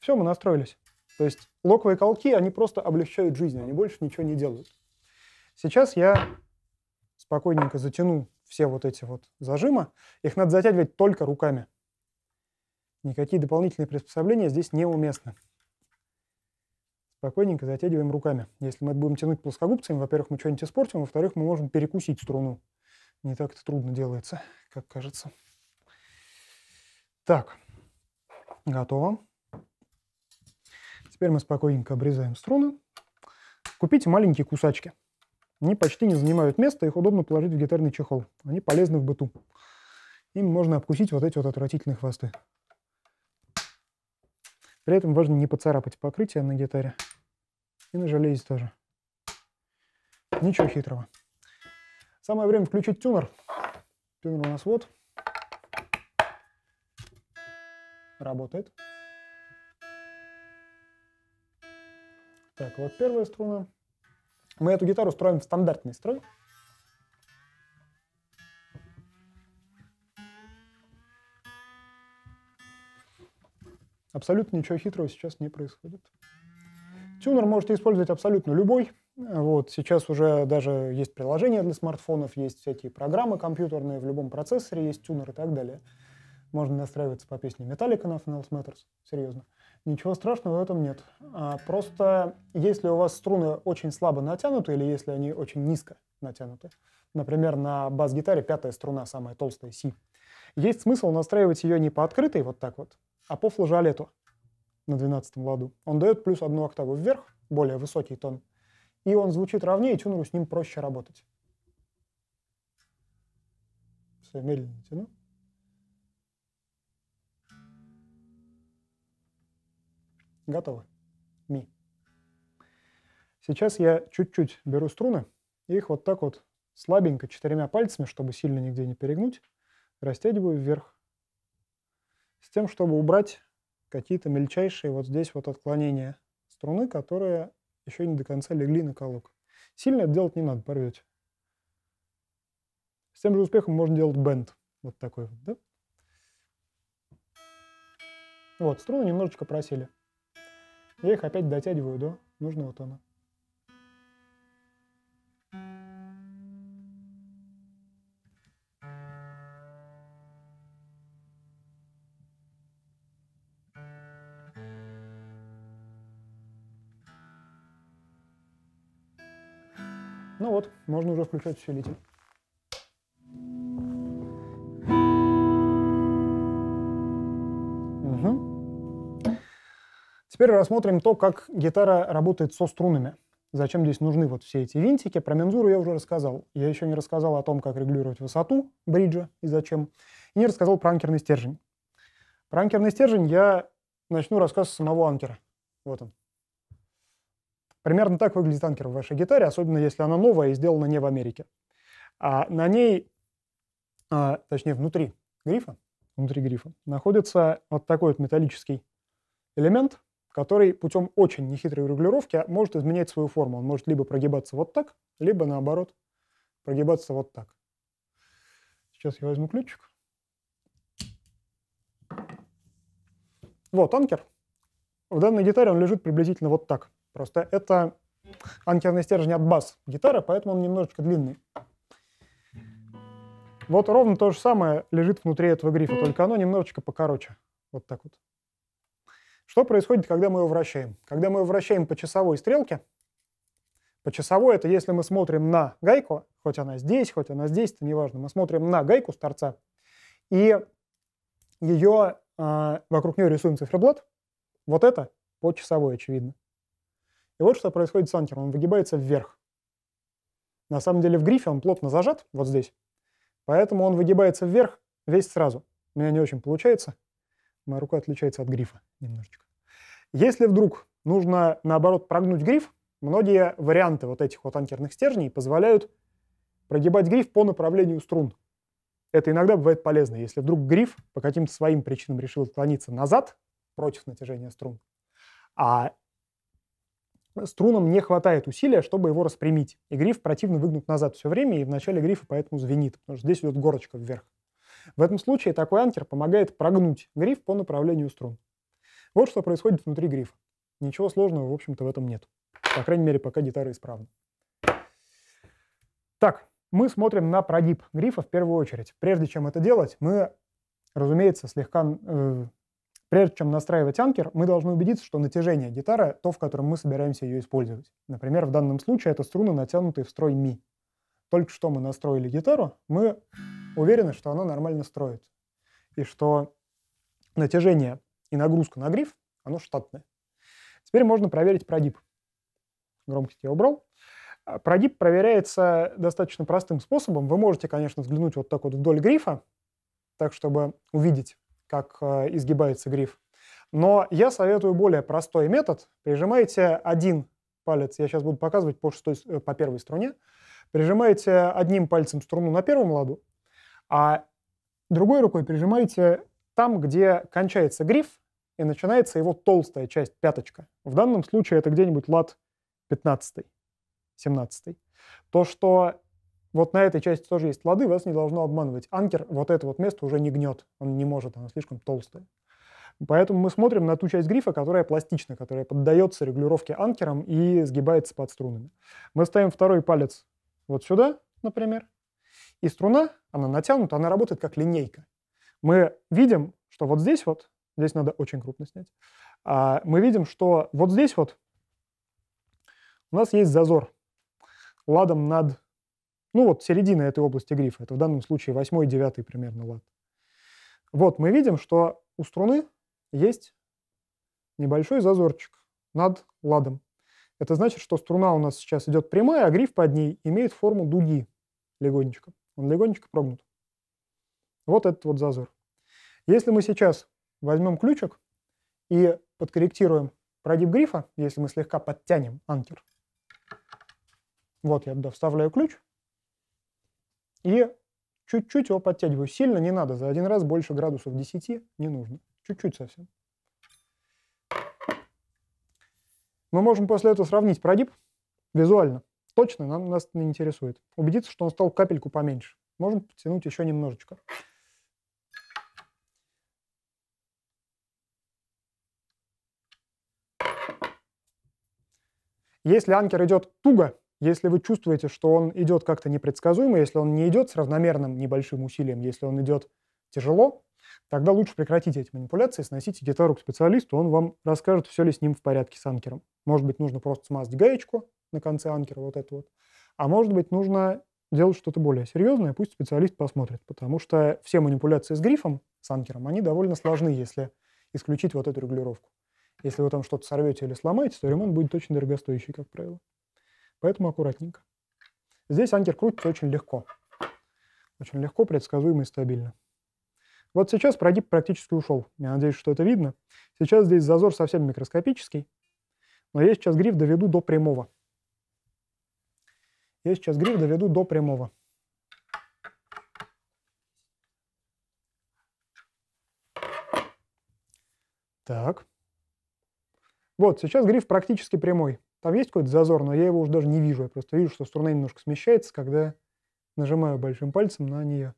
Speaker 1: Все, мы настроились. То есть локовые колки, они просто облегчают жизнь, они больше ничего не делают. Сейчас я спокойненько затяну все вот эти вот зажимы. Их надо затягивать только руками. Никакие дополнительные приспособления здесь неуместны. Спокойненько затягиваем руками. Если мы будем тянуть плоскогубцами, во-первых, мы что-нибудь испортим, во-вторых, мы можем перекусить струну. Не так это трудно делается, как кажется. Так, готово. Теперь мы спокойненько обрезаем струны. Купите маленькие кусачки. Они почти не занимают места, их удобно положить в гитарный чехол. Они полезны в быту. Им можно обкусить вот эти вот отвратительные хвосты. При этом важно не поцарапать покрытие на гитаре. И на железе тоже. Ничего хитрого. Самое время включить тюнер. Тюнер у нас вот. Работает. Так, вот первая струна. Мы эту гитару строим в стандартный строй. Абсолютно ничего хитрого сейчас не происходит. Тюнер можете использовать абсолютно любой. Вот, сейчас уже даже есть приложения для смартфонов, есть всякие программы компьютерные в любом процессоре, есть тюнер и так далее. Можно настраиваться по песне Metallica на Finals Matters, серьезно. Uh, Ничего страшного в этом нет. А, просто если у вас струны очень слабо натянуты или если они очень низко натянуты, например, на бас-гитаре пятая струна, самая толстая, си, есть смысл настраивать ее не по открытой вот так вот, а по флажолету на 12 ладу. Он дает плюс одну октаву вверх, более высокий тон, и он звучит ровнее, и тюнеру с ним проще работать. Все, медленно тяну. Готово. Ми. Сейчас я чуть-чуть беру струны и их вот так вот слабенько, четырьмя пальцами, чтобы сильно нигде не перегнуть, растягиваю вверх. С тем, чтобы убрать какие-то мельчайшие вот здесь вот отклонения струны, которые еще не до конца легли на колок. Сильно это делать не надо, порвете. С тем же успехом можно делать бенд. Вот такой вот, да? Вот, струны немножечко просели. Я их опять дотягиваю до нужного тона. Ну вот, можно уже включать усилитель. Теперь рассмотрим то, как гитара работает со струнами. Зачем здесь нужны вот все эти винтики? Про мензуру я уже рассказал. Я еще не рассказал о том, как регулировать высоту бриджа и зачем. И не рассказал про анкерный стержень. Про анкерный стержень я начну рассказ с самого анкера. Вот он. Примерно так выглядит анкер в вашей гитаре, особенно если она новая и сделана не в Америке. А на ней, а, точнее внутри грифа, внутри грифа находится вот такой вот металлический элемент, который путем очень нехитрой регулировки может изменять свою форму. Он может либо прогибаться вот так, либо наоборот прогибаться вот так. Сейчас я возьму ключик. Вот анкер. В данной гитаре он лежит приблизительно вот так. Просто это анкерный стержень от бас гитары, поэтому он немножечко длинный. Вот ровно то же самое лежит внутри этого грифа, только оно немножечко покороче. Вот так вот. Что происходит, когда мы его вращаем? Когда мы его вращаем по часовой стрелке, по часовой это если мы смотрим на гайку, хоть она здесь, хоть она здесь, это неважно, мы смотрим на гайку с торца, и ее, э, а, вокруг нее рисуем циферблат, вот это по часовой, очевидно. И вот что происходит с анкером, он выгибается вверх. На самом деле в грифе он плотно зажат, вот здесь, поэтому он выгибается вверх весь сразу. У меня не очень получается, Моя рука отличается от грифа немножечко. Если вдруг нужно, наоборот, прогнуть гриф, многие варианты вот этих вот анкерных стержней позволяют прогибать гриф по направлению струн. Это иногда бывает полезно, если вдруг гриф по каким-то своим причинам решил отклониться назад против натяжения струн, а струнам не хватает усилия, чтобы его распрямить. И гриф противно выгнут назад все время, и в начале грифа поэтому звенит, потому что здесь идет горочка вверх. В этом случае такой анкер помогает прогнуть гриф по направлению струн. Вот что происходит внутри грифа. Ничего сложного, в общем-то, в этом нет. По крайней мере, пока гитара исправна. Так, мы смотрим на прогиб грифа в первую очередь. Прежде чем это делать, мы, разумеется, слегка... Э, прежде чем настраивать анкер, мы должны убедиться, что натяжение гитары то, в котором мы собираемся ее использовать. Например, в данном случае это струны, натянутые в строй ми. Только что мы настроили гитару, мы уверены, что оно нормально строит. И что натяжение и нагрузка на гриф, оно штатное. Теперь можно проверить продип. Громкость я убрал. А, продип проверяется достаточно простым способом. Вы можете, конечно, взглянуть вот так вот вдоль грифа, так, чтобы увидеть, как э, изгибается гриф. Но я советую более простой метод. Прижимаете один палец, я сейчас буду показывать по, шестой, э, по первой струне, прижимаете одним пальцем струну на первом ладу, а другой рукой прижимаете там, где кончается гриф и начинается его толстая часть, пяточка. В данном случае это где-нибудь лад 15, 17. То, что вот на этой части тоже есть лады, вас не должно обманывать. Анкер вот это вот место уже не гнет, он не может, оно слишком толстое. Поэтому мы смотрим на ту часть грифа, которая пластична, которая поддается регулировке анкером и сгибается под струнами. Мы ставим второй палец вот сюда, например, и струна, она натянута, она работает как линейка. Мы видим, что вот здесь вот, здесь надо очень крупно снять, а мы видим, что вот здесь вот у нас есть зазор ладом над, ну вот середина этой области грифа, это в данном случае 8 девятый примерно лад. Вот мы видим, что у струны есть небольшой зазорчик над ладом. Это значит, что струна у нас сейчас идет прямая, а гриф под ней имеет форму дуги легонечко. Он легонечко прогнут. Вот этот вот зазор. Если мы сейчас возьмем ключик и подкорректируем прогиб грифа, если мы слегка подтянем анкер, вот я туда вставляю ключ и чуть-чуть его подтягиваю. Сильно не надо, за один раз больше градусов 10 не нужно. Чуть-чуть совсем. Мы можем после этого сравнить прогиб визуально точно нам, нас не интересует. Убедиться, что он стал капельку поменьше. Можно подтянуть еще немножечко. Если анкер идет туго, если вы чувствуете, что он идет как-то непредсказуемо, если он не идет с равномерным небольшим усилием, если он идет тяжело, тогда лучше прекратить эти манипуляции, сносите гитару к специалисту, он вам расскажет, все ли с ним в порядке с анкером. Может быть, нужно просто смазать гаечку, на конце анкера, вот это вот. А может быть, нужно делать что-то более серьезное, пусть специалист посмотрит, потому что все манипуляции с грифом, с анкером, они довольно сложны, если исключить вот эту регулировку. Если вы там что-то сорвете или сломаете, то ремонт будет очень дорогостоящий, как правило. Поэтому аккуратненько. Здесь анкер крутится очень легко. Очень легко, предсказуемо и стабильно. Вот сейчас прогиб практически ушел. Я надеюсь, что это видно. Сейчас здесь зазор совсем микроскопический. Но я сейчас гриф доведу до прямого. Я сейчас гриф доведу до прямого. Так. Вот, сейчас гриф практически прямой. Там есть какой-то зазор, но я его уже даже не вижу. Я просто вижу, что струна немножко смещается, когда нажимаю большим пальцем на нее.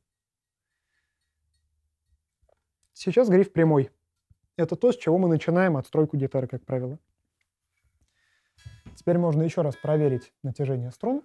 Speaker 1: Сейчас гриф прямой. Это то, с чего мы начинаем отстройку гитары, как правило. Теперь можно еще раз проверить натяжение струн.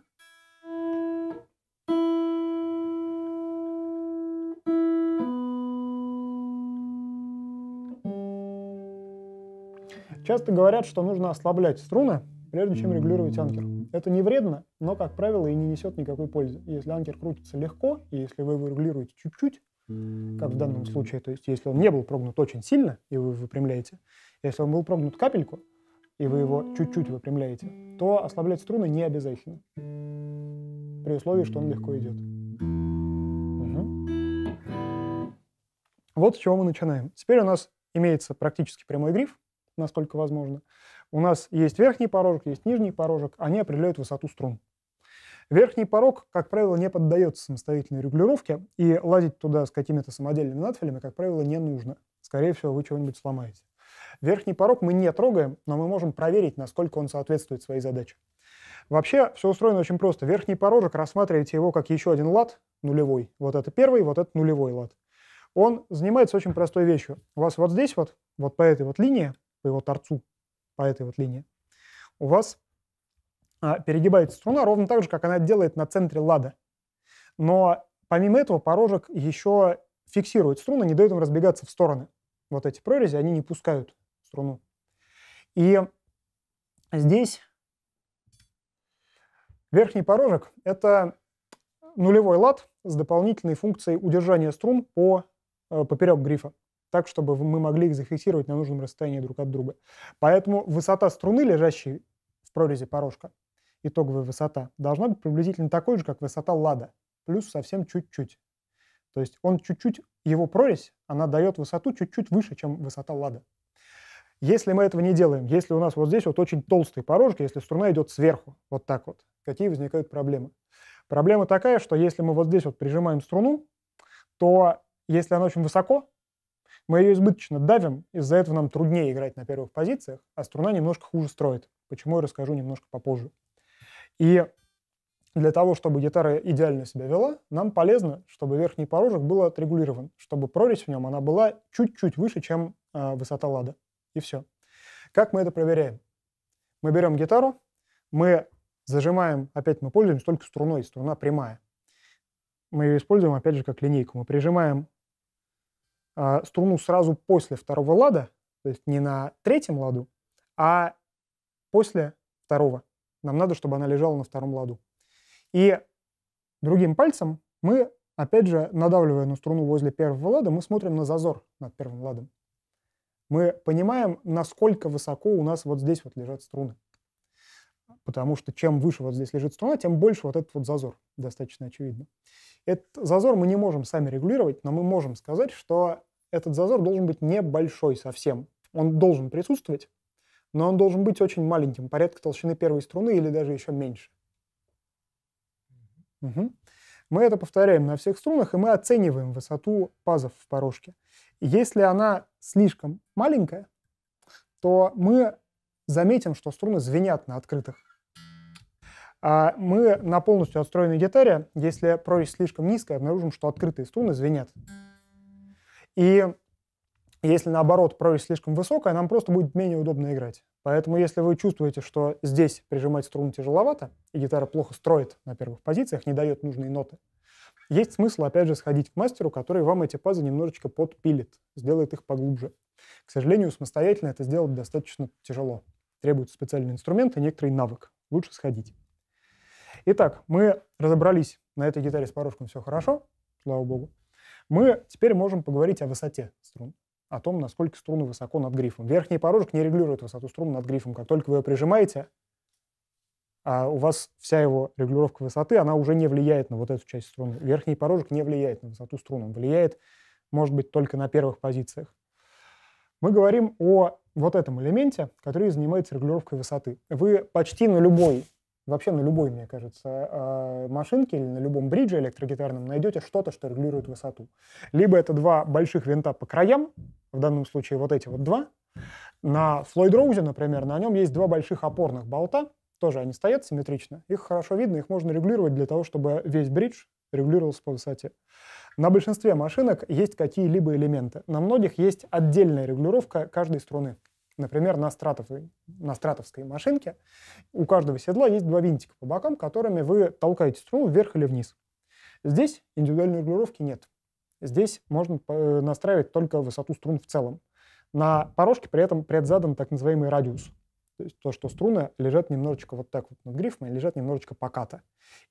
Speaker 1: Часто говорят, что нужно ослаблять струны, прежде чем регулировать анкер. Это не вредно, но, как правило, и не несет никакой пользы. Если анкер крутится легко, и если вы его регулируете чуть-чуть, как в данном случае, то есть если он не был прогнут очень сильно, и вы выпрямляете, если он был прогнут капельку, и вы его чуть-чуть выпрямляете, то ослаблять струны не обязательно, при условии, что он легко идет. Угу. Вот с чего мы начинаем. Теперь у нас имеется практически прямой гриф, насколько возможно. У нас есть верхний порожек, есть нижний порожек, они определяют высоту струн. Верхний порог, как правило, не поддается самостоятельной регулировке, и лазить туда с какими-то самодельными надфилями, как правило, не нужно. Скорее всего, вы чего-нибудь сломаете. Верхний порог мы не трогаем, но мы можем проверить, насколько он соответствует своей задаче. Вообще, все устроено очень просто. Верхний порожек, рассматривайте его как еще один лад, нулевой. Вот это первый, вот это нулевой лад. Он занимается очень простой вещью. У вас вот здесь вот, вот по этой вот линии, его торцу, по этой вот линии, у вас а, перегибается струна ровно так же, как она делает на центре лада. Но помимо этого порожек еще фиксирует струны, не дает им разбегаться в стороны. Вот эти прорези, они не пускают струну. И здесь верхний порожек – это нулевой лад с дополнительной функцией удержания струн по э, поперек грифа так, чтобы мы могли их зафиксировать на нужном расстоянии друг от друга. Поэтому высота струны, лежащей в прорези порожка, итоговая высота, должна быть приблизительно такой же, как высота лада, плюс совсем чуть-чуть. То есть он чуть-чуть, его прорезь, она дает высоту чуть-чуть выше, чем высота лада. Если мы этого не делаем, если у нас вот здесь вот очень толстый порожки, если струна идет сверху, вот так вот, какие возникают проблемы? Проблема такая, что если мы вот здесь вот прижимаем струну, то если она очень высоко, мы ее избыточно давим, из-за этого нам труднее играть на первых позициях, а струна немножко хуже строит, почему я расскажу немножко попозже. И для того, чтобы гитара идеально себя вела, нам полезно, чтобы верхний порожек был отрегулирован, чтобы прорезь в нем она была чуть-чуть выше, чем э, высота лада. И все. Как мы это проверяем? Мы берем гитару, мы зажимаем, опять мы пользуемся только струной, струна прямая. Мы ее используем, опять же, как линейку. Мы прижимаем а, струну сразу после второго лада, то есть не на третьем ладу, а после второго. Нам надо, чтобы она лежала на втором ладу. И другим пальцем мы, опять же, надавливая на струну возле первого лада, мы смотрим на зазор над первым ладом. Мы понимаем, насколько высоко у нас вот здесь вот лежат струны. Потому что чем выше вот здесь лежит струна, тем больше вот этот вот зазор, достаточно очевидно. Этот зазор мы не можем сами регулировать, но мы можем сказать, что этот зазор должен быть небольшой совсем. Он должен присутствовать, но он должен быть очень маленьким, порядка толщины первой струны или даже еще меньше. Угу. Мы это повторяем на всех струнах, и мы оцениваем высоту пазов в порожке. Если она слишком маленькая, то мы заметим, что струны звенят на открытых. А мы на полностью отстроенной гитаре, если прорезь слишком низкая, обнаружим, что открытые струны звенят. И если наоборот прорезь слишком высокая, нам просто будет менее удобно играть. Поэтому если вы чувствуете, что здесь прижимать струны тяжеловато, и гитара плохо строит на первых позициях, не дает нужные ноты, есть смысл, опять же, сходить к мастеру, который вам эти пазы немножечко подпилит, сделает их поглубже. К сожалению, самостоятельно это сделать достаточно тяжело. Требуются специальные инструменты, некоторый навык. Лучше сходить. Итак, мы разобрались на этой гитаре с порожком все хорошо, слава богу. Мы теперь можем поговорить о высоте струн о том, насколько струны высоко над грифом. Верхний порожек не регулирует высоту струн над грифом. Как только вы ее прижимаете, а у вас вся его регулировка высоты, она уже не влияет на вот эту часть струны. Верхний порожек не влияет на высоту струн. Он влияет, может быть, только на первых позициях. Мы говорим о вот этом элементе, который занимается регулировкой высоты. Вы почти на любой вообще на любой, мне кажется, э, машинке или на любом бридже электрогитарном найдете что-то, что регулирует высоту. Либо это два больших винта по краям, в данном случае вот эти вот два. На Floyd Rose, например, на нем есть два больших опорных болта, тоже они стоят симметрично, их хорошо видно, их можно регулировать для того, чтобы весь бридж регулировался по высоте. На большинстве машинок есть какие-либо элементы. На многих есть отдельная регулировка каждой струны. Например, на, стратовой, на стратовской машинке у каждого седла есть два винтика по бокам, которыми вы толкаете струну вверх или вниз. Здесь индивидуальной регулировки нет. Здесь можно э, настраивать только высоту струн в целом. На порожке при этом предзадан так называемый радиус. То есть то, что струны лежат немножечко вот так вот над грифом, и лежат немножечко поката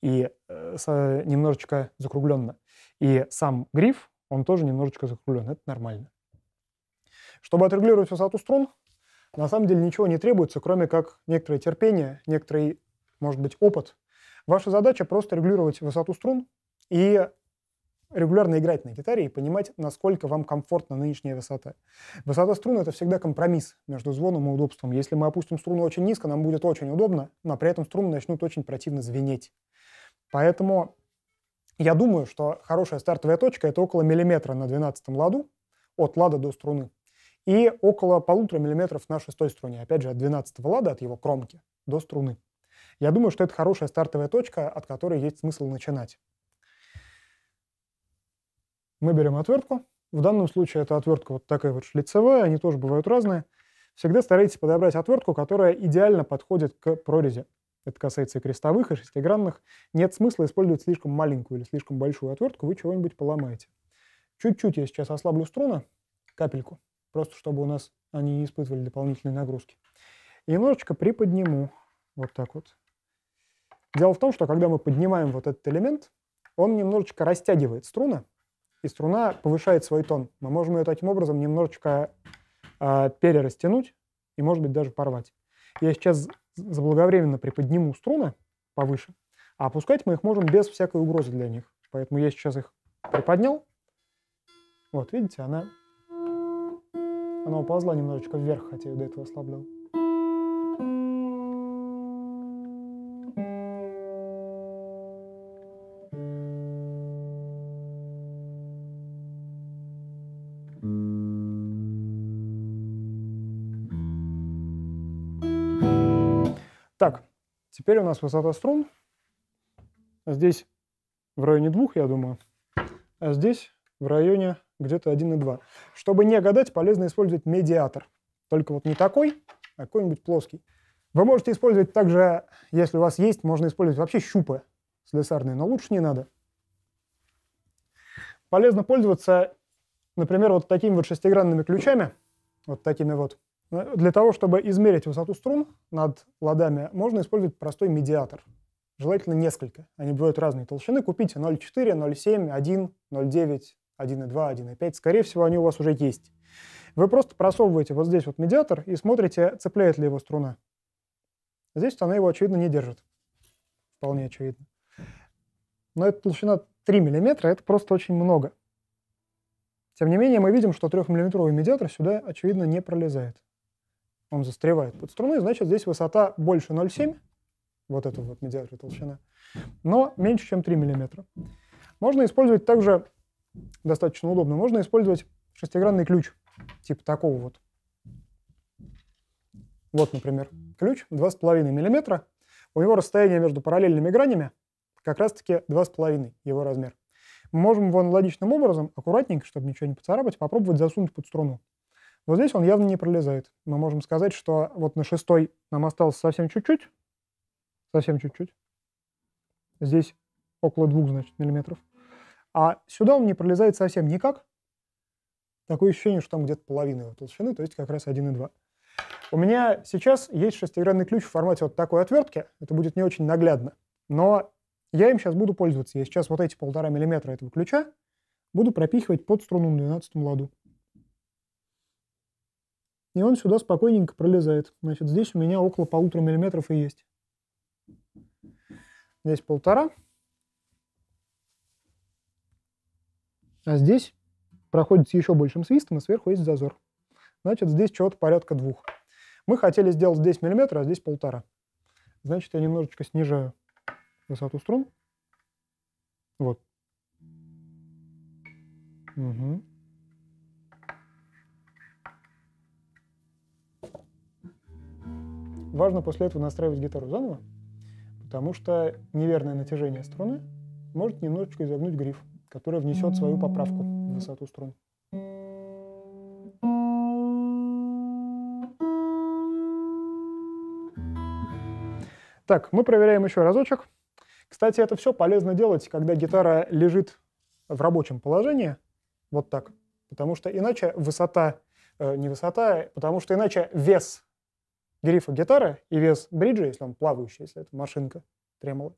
Speaker 1: и э, э, немножечко закругленно. И сам гриф, он тоже немножечко закруглен. Это нормально. Чтобы отрегулировать высоту струн, на самом деле ничего не требуется, кроме как некоторое терпение, некоторый, может быть, опыт. Ваша задача просто регулировать высоту струн и регулярно играть на гитаре и понимать, насколько вам комфортна нынешняя высота. Высота струн — это всегда компромисс между звоном и удобством. Если мы опустим струну очень низко, нам будет очень удобно, но при этом струны начнут очень противно звенеть. Поэтому я думаю, что хорошая стартовая точка — это около миллиметра на 12 ладу, от лада до струны и около полутора миллиметров на шестой струне, опять же, от 12 лада, от его кромки, до струны. Я думаю, что это хорошая стартовая точка, от которой есть смысл начинать. Мы берем отвертку. В данном случае это отвертка вот такая вот шлицевая, они тоже бывают разные. Всегда старайтесь подобрать отвертку, которая идеально подходит к прорези. Это касается и крестовых, и шестигранных. Нет смысла использовать слишком маленькую или слишком большую отвертку, вы чего-нибудь поломаете. Чуть-чуть я сейчас ослаблю струны, капельку просто чтобы у нас они не испытывали дополнительной нагрузки. И немножечко приподниму вот так вот. Дело в том, что когда мы поднимаем вот этот элемент, он немножечко растягивает струна и струна повышает свой тон. Мы можем ее таким образом немножечко э, перерастянуть и, может быть, даже порвать. Я сейчас заблаговременно приподниму струны повыше, а опускать мы их можем без всякой угрозы для них. Поэтому я сейчас их приподнял. Вот, видите, она она уползла немножечко вверх, хотя я до этого ослаблял. Так, теперь у нас высота струн. Здесь в районе двух, я думаю, а здесь в районе где-то 1,2. Чтобы не гадать, полезно использовать медиатор. Только вот не такой, а какой-нибудь плоский. Вы можете использовать также, если у вас есть, можно использовать вообще щупы слесарные, но лучше не надо. Полезно пользоваться, например, вот такими вот шестигранными ключами, вот такими вот. Для того, чтобы измерить высоту струн над ладами, можно использовать простой медиатор. Желательно несколько. Они бывают разной толщины. Купите 0,4, 0,7, 1, 0,9, 1.2, 1.5, скорее всего, они у вас уже есть. Вы просто просовываете вот здесь вот медиатор и смотрите, цепляет ли его струна. Здесь вот она его, очевидно, не держит. Вполне очевидно. Но эта толщина 3 мм, это просто очень много. Тем не менее, мы видим, что 3-миллиметровый медиатор сюда, очевидно, не пролезает. Он застревает под струной, значит, здесь высота больше 0,7, вот этого вот медиатора толщина, но меньше, чем 3 мм. Можно использовать также достаточно удобно, можно использовать шестигранный ключ, типа такого вот. Вот, например, ключ 2,5 мм. У него расстояние между параллельными гранями как раз-таки 2,5 его размер. Мы можем его аналогичным образом, аккуратненько, чтобы ничего не поцарапать, попробовать засунуть под струну. Вот здесь он явно не пролезает. Мы можем сказать, что вот на шестой нам осталось совсем чуть-чуть, совсем чуть-чуть. Здесь около двух, значит, миллиметров. А сюда он не пролезает совсем никак. Такое ощущение, что там где-то половина его толщины, то есть как раз 1,2. У меня сейчас есть шестигранный ключ в формате вот такой отвертки. Это будет не очень наглядно. Но я им сейчас буду пользоваться. Я сейчас вот эти полтора миллиметра этого ключа буду пропихивать под струну на 12 ладу. И он сюда спокойненько пролезает. Значит, здесь у меня около полутора миллиметров и есть. Здесь полтора. А здесь проходит с еще большим свистом, и сверху есть зазор. Значит, здесь чего-то порядка двух. Мы хотели сделать здесь миллиметр, а здесь полтора. Значит, я немножечко снижаю высоту струн. Вот. Угу. Важно после этого настраивать гитару заново, потому что неверное натяжение струны может немножечко изогнуть гриф которая внесет свою поправку в высоту струн. Так, мы проверяем еще разочек. Кстати, это все полезно делать, когда гитара лежит в рабочем положении, вот так, потому что иначе высота, э, не высота, потому что иначе вес грифа гитары и вес бриджа, если он плавающий, если это машинка тремоло,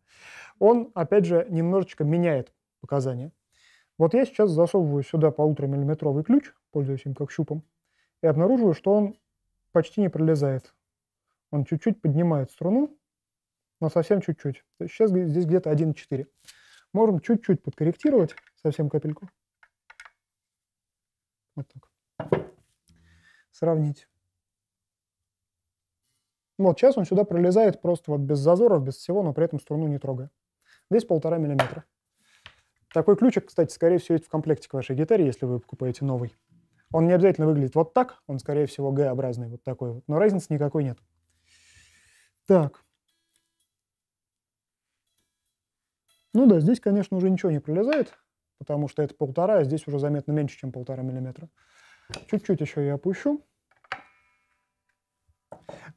Speaker 1: он, опять же, немножечко меняет показания. Вот я сейчас засовываю сюда полуторамиллиметровый ключ, пользуюсь им как щупом, и обнаруживаю, что он почти не пролезает. Он чуть-чуть поднимает струну, но совсем чуть-чуть. Сейчас здесь где-то 1,4. Можем чуть-чуть подкорректировать, совсем капельку. Вот так. Сравнить. Вот сейчас он сюда пролезает просто вот без зазоров, без всего, но при этом струну не трогая. Здесь полтора миллиметра. Такой ключик, кстати, скорее всего, есть в комплекте к вашей гитаре, если вы покупаете новый. Он не обязательно выглядит вот так, он, скорее всего, Г-образный, вот такой вот. Но разницы никакой нет. Так. Ну да, здесь, конечно, уже ничего не пролезает, потому что это полтора, а здесь уже заметно меньше, чем полтора миллиметра. Чуть-чуть еще я опущу.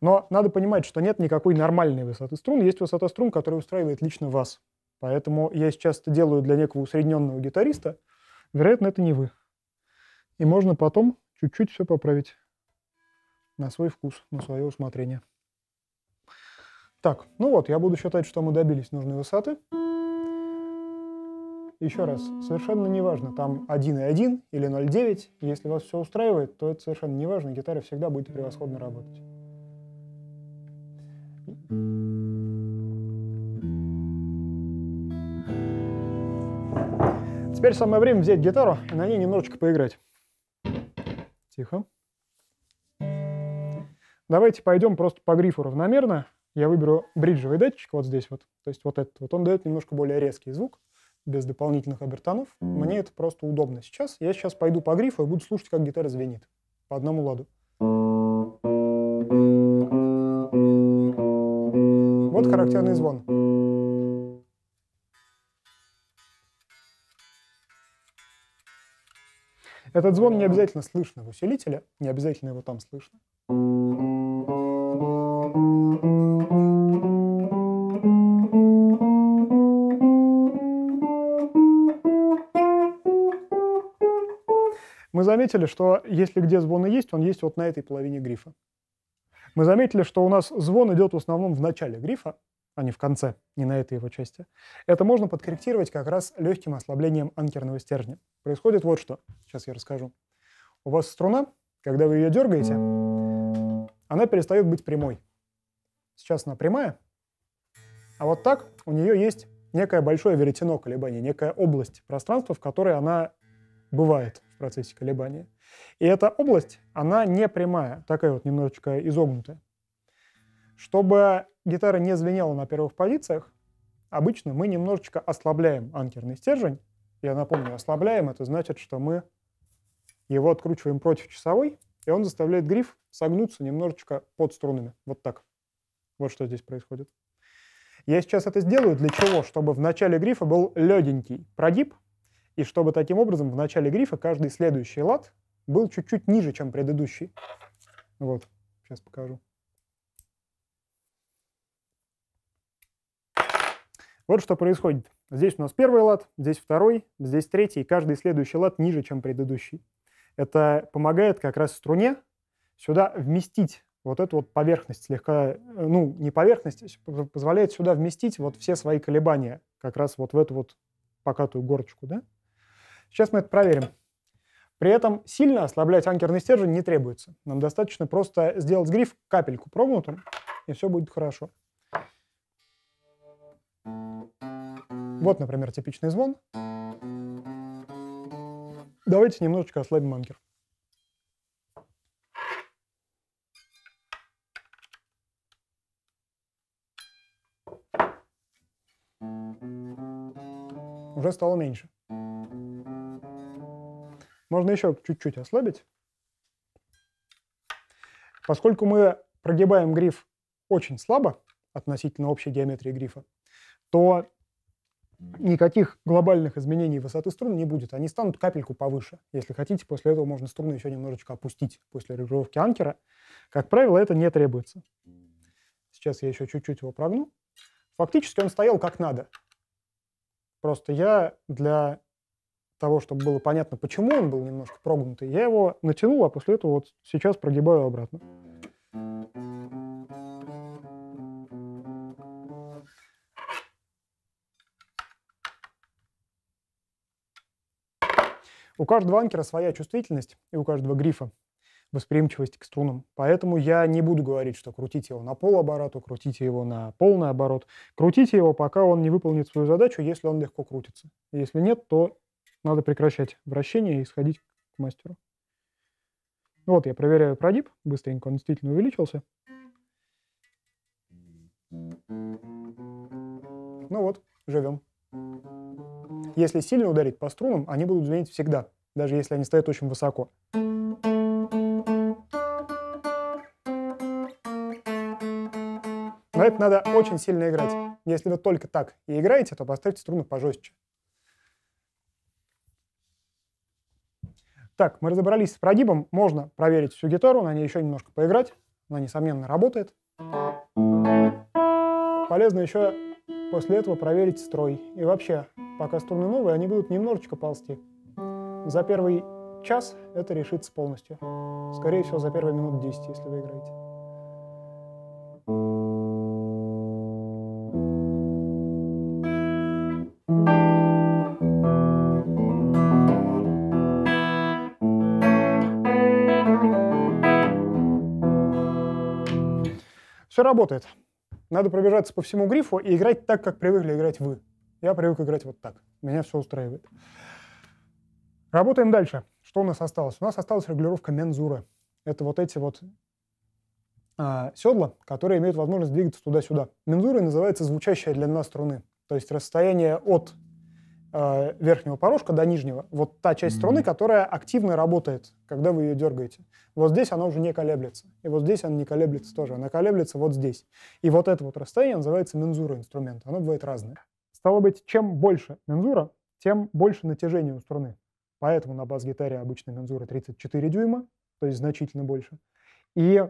Speaker 1: Но надо понимать, что нет никакой нормальной высоты струн, есть высота струн, которая устраивает лично вас. Поэтому я сейчас это делаю для некого усредненного гитариста. Вероятно, это не вы. И можно потом чуть-чуть все поправить на свой вкус, на свое усмотрение. Так, ну вот, я буду считать, что мы добились нужной высоты. Еще раз, совершенно не важно, там 1,1 или 0,9. Если вас все устраивает, то это совершенно не важно, гитара всегда будет превосходно работать. Теперь самое время взять гитару и на ней немножечко поиграть. Тихо. Давайте пойдем просто по грифу равномерно. Я выберу бриджевый датчик вот здесь вот. То есть вот этот вот. Он дает немножко более резкий звук, без дополнительных обертонов. Мне это просто удобно сейчас. Я сейчас пойду по грифу и буду слушать, как гитара звенит. По одному ладу. Вот характерный звон. Этот звон не обязательно слышно в усилителе, не обязательно его там слышно. Мы заметили, что если где звон и есть, он есть вот на этой половине грифа. Мы заметили, что у нас звон идет в основном в начале грифа, а не в конце, не на этой его части. Это можно подкорректировать как раз легким ослаблением анкерного стержня. Происходит вот что. Сейчас я расскажу. У вас струна, когда вы ее дергаете, она перестает быть прямой. Сейчас она прямая, а вот так у нее есть некое большое веретено колебания, некая область пространства, в которой она бывает в процессе колебания. И эта область, она не прямая, такая вот немножечко изогнутая. Чтобы гитара не звенела на первых позициях, обычно мы немножечко ослабляем анкерный стержень. Я напомню, ослабляем, это значит, что мы его откручиваем против часовой, и он заставляет гриф согнуться немножечко под струнами. Вот так. Вот что здесь происходит. Я сейчас это сделаю для чего? Чтобы в начале грифа был леденький прогиб, и чтобы таким образом в начале грифа каждый следующий лад был чуть-чуть ниже, чем предыдущий. Вот, сейчас покажу. Вот что происходит. Здесь у нас первый лад, здесь второй, здесь третий, и каждый следующий лад ниже, чем предыдущий. Это помогает как раз струне сюда вместить вот эту вот поверхность слегка, э, ну, не поверхность, а э, позволяет сюда вместить вот все свои колебания, как раз вот в эту вот покатую горочку, да? Сейчас мы это проверим. При этом сильно ослаблять анкерный стержень не требуется. Нам достаточно просто сделать гриф капельку прогнутым, и все будет хорошо. Вот, например, типичный звон. Давайте немножечко ослабим манкер. Уже стало меньше. Можно еще чуть-чуть ослабить. Поскольку мы прогибаем гриф очень слабо относительно общей геометрии грифа, то никаких глобальных изменений высоты струн не будет. Они станут капельку повыше. Если хотите, после этого можно струны еще немножечко опустить после регулировки анкера. Как правило, это не требуется. Сейчас я еще чуть-чуть его прогну. Фактически он стоял как надо. Просто я для того, чтобы было понятно, почему он был немножко прогнутый, я его натянул, а после этого вот сейчас прогибаю обратно. У каждого анкера своя чувствительность и у каждого грифа восприимчивость к струнам. Поэтому я не буду говорить, что крутите его на полуобороту, крутите его на полный оборот. Крутите его, пока он не выполнит свою задачу, если он легко крутится. Если нет, то надо прекращать вращение и сходить к мастеру. Вот я проверяю продип, быстренько он действительно увеличился. Ну вот, живем. Если сильно ударить по струнам, они будут звенеть всегда, даже если они стоят очень высоко. Но это надо очень сильно играть. Если вы только так и играете, то поставьте струны пожестче. Так, мы разобрались с прогибом. Можно проверить всю гитару, на ней еще немножко поиграть. Она, несомненно, работает. Полезно еще После этого проверить строй. И вообще, пока струны новые, они будут немножечко ползти. За первый час это решится полностью. Скорее всего, за первые минут 10, если вы играете. Все работает. Надо пробежаться по всему грифу и играть так, как привыкли играть вы. Я привык играть вот так. Меня все устраивает. Работаем дальше. Что у нас осталось? У нас осталась регулировка мензура. Это вот эти вот а, седла, которые имеют возможность двигаться туда-сюда. Мензура называется звучащая длина струны. То есть расстояние от Э, верхнего порожка до нижнего, вот та часть mm-hmm. струны, которая активно работает, когда вы ее дергаете. Вот здесь она уже не колеблется. И вот здесь она не колеблется тоже. Она колеблется вот здесь. И вот это вот расстояние называется мензура инструмента. Оно бывает разное. Стало быть, чем больше мензура, тем больше натяжение у струны. Поэтому на бас-гитаре обычно мензура 34 дюйма, то есть значительно больше. И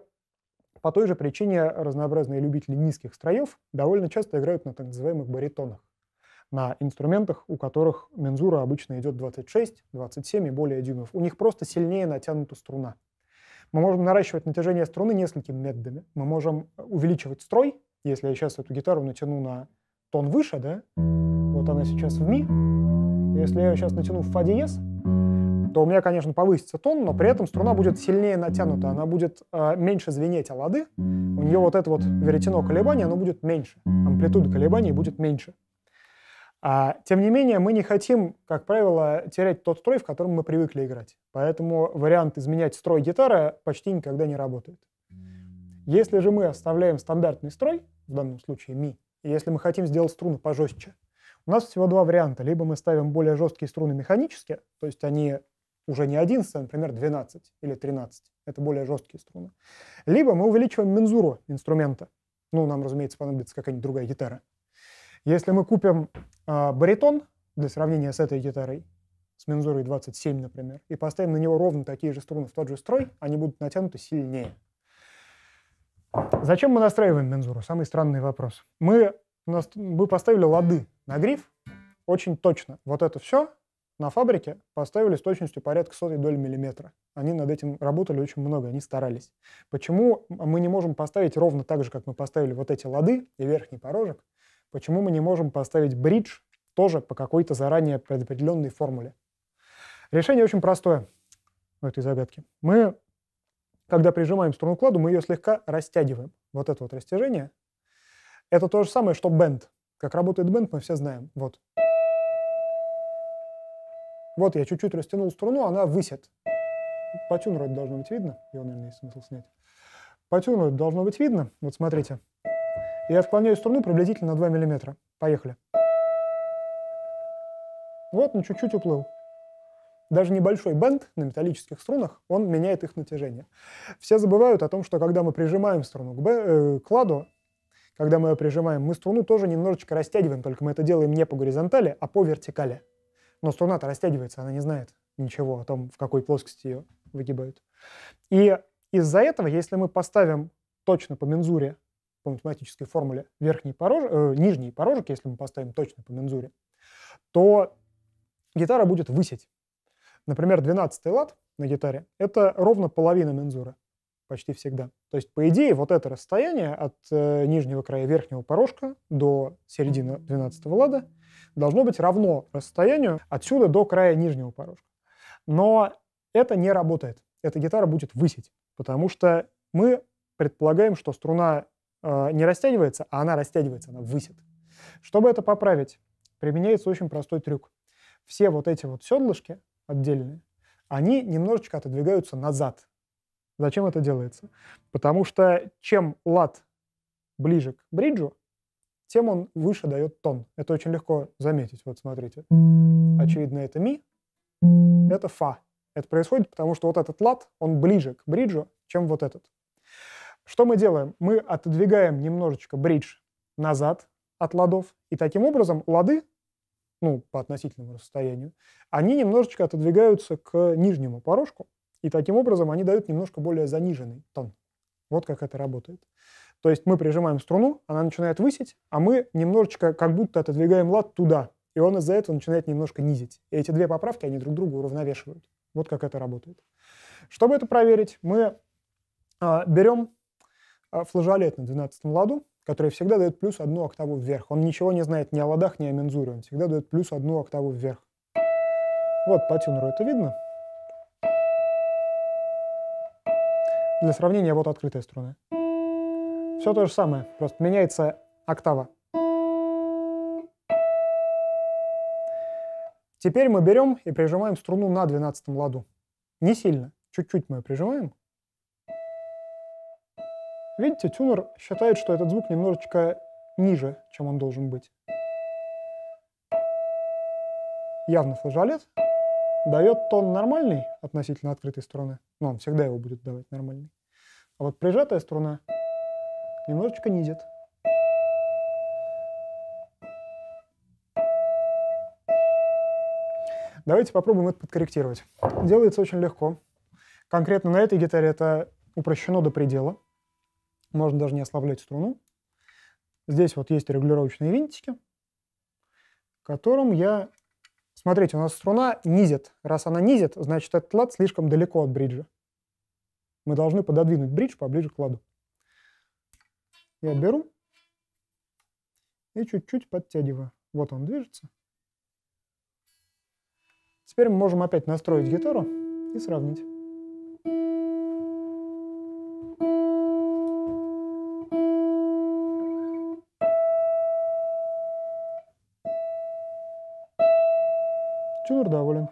Speaker 1: по той же причине разнообразные любители низких строев довольно часто играют на так называемых баритонах на инструментах, у которых мензура обычно идет 26, 27 и более дюймов. У них просто сильнее натянута струна. Мы можем наращивать натяжение струны несколькими методами. Мы можем э, увеличивать строй. Если я сейчас эту гитару натяну на тон выше, да, вот она сейчас в ми. Если я ее сейчас натяну в фа диез, то у меня, конечно, повысится тон, но при этом струна будет сильнее натянута, она будет э, меньше звенеть о лады, у нее вот это вот веретено колебания, оно будет меньше, амплитуда колебаний будет меньше. А, тем не менее, мы не хотим, как правило, терять тот строй, в котором мы привыкли играть. Поэтому вариант изменять строй гитары почти никогда не работает. Если же мы оставляем стандартный строй, в данном случае ми, если мы хотим сделать струны пожестче, у нас всего два варианта. Либо мы ставим более жесткие струны механически, то есть они уже не 11, а, например, 12 или 13. Это более жесткие струны. Либо мы увеличиваем мензуру инструмента. Ну, нам, разумеется, понадобится какая-нибудь другая гитара. Если мы купим э, баритон для сравнения с этой гитарой, с мензурой 27, например, и поставим на него ровно такие же струны в тот же строй, они будут натянуты сильнее. Зачем мы настраиваем мензуру? Самый странный вопрос. Мы, мы поставили лады на гриф очень точно. Вот это все на фабрике поставили с точностью порядка сотой доли миллиметра. Они над этим работали очень много, они старались. Почему мы не можем поставить ровно так же, как мы поставили вот эти лады и верхний порожек, Почему мы не можем поставить бридж тоже по какой-то заранее предопределенной формуле? Решение очень простое в этой загадке. Мы, когда прижимаем струну к ладу, мы ее слегка растягиваем. Вот это вот растяжение. Это то же самое, что бенд. Как работает бенд, мы все знаем. Вот. Вот я чуть-чуть растянул струну, она высит. По тюнеру это должно быть видно. Его, наверное, есть смысл снять. По тюнеру это должно быть видно. Вот Смотрите. Я отклоняю струну приблизительно на 2 мм. Поехали. Вот, ну чуть-чуть уплыл. Даже небольшой бенд на металлических струнах, он меняет их натяжение. Все забывают о том, что когда мы прижимаем струну к, б, э, к ладу, когда мы ее прижимаем, мы струну тоже немножечко растягиваем, только мы это делаем не по горизонтали, а по вертикали. Но струна-то растягивается, она не знает ничего о том, в какой плоскости ее выгибают. И из-за этого, если мы поставим точно по мензуре по математической формуле верхний порож... э, нижний порожек, если мы поставим точно по мензуре, то гитара будет высеть. Например, 12 лад на гитаре — это ровно половина мензуры почти всегда. То есть, по идее, вот это расстояние от э, нижнего края верхнего порожка до середины 12 лада должно быть равно расстоянию отсюда до края нижнего порожка. Но это не работает. Эта гитара будет высеть, потому что мы предполагаем, что струна Э, не растягивается, а она растягивается, она высит. Чтобы это поправить, применяется очень простой трюк. Все вот эти вот седлышки отдельные, они немножечко отодвигаются назад. Зачем это делается? Потому что чем лад ближе к бриджу, тем он выше дает тон. Это очень легко заметить. Вот смотрите. Очевидно, это ми, это фа. Это происходит, потому что вот этот лад, он ближе к бриджу, чем вот этот. Что мы делаем? Мы отодвигаем немножечко бридж назад от ладов, и таким образом лады, ну, по относительному расстоянию, они немножечко отодвигаются к нижнему порожку, и таким образом они дают немножко более заниженный тон. Вот как это работает. То есть мы прижимаем струну, она начинает высить, а мы немножечко как будто отодвигаем лад туда, и он из-за этого начинает немножко низить. И эти две поправки, они друг друга уравновешивают. Вот как это работает. Чтобы это проверить, мы а, берем а, флажолет на 12 ладу, который всегда дает плюс одну октаву вверх. Он ничего не знает ни о ладах, ни о мензуре, он всегда дает плюс одну октаву вверх. Вот по тюнеру это видно. Для сравнения, вот открытая струна. Все то же самое, просто меняется октава. Теперь мы берем и прижимаем струну на 12 ладу. Не сильно, чуть-чуть мы ее прижимаем, Видите, тюнер считает, что этот звук немножечко ниже, чем он должен быть. Явно флажолет дает тон нормальный относительно открытой струны, но ну, он всегда его будет давать нормальный. А вот прижатая струна немножечко низит. Давайте попробуем это подкорректировать. Делается очень легко. Конкретно на этой гитаре это упрощено до предела можно даже не ослаблять струну. Здесь вот есть регулировочные винтики, которым я... Смотрите, у нас струна низит. Раз она низит, значит этот лад слишком далеко от бриджа. Мы должны пододвинуть бридж поближе к ладу. Я беру и чуть-чуть подтягиваю. Вот он движется. Теперь мы можем опять настроить гитару и сравнить. Чувер доволен.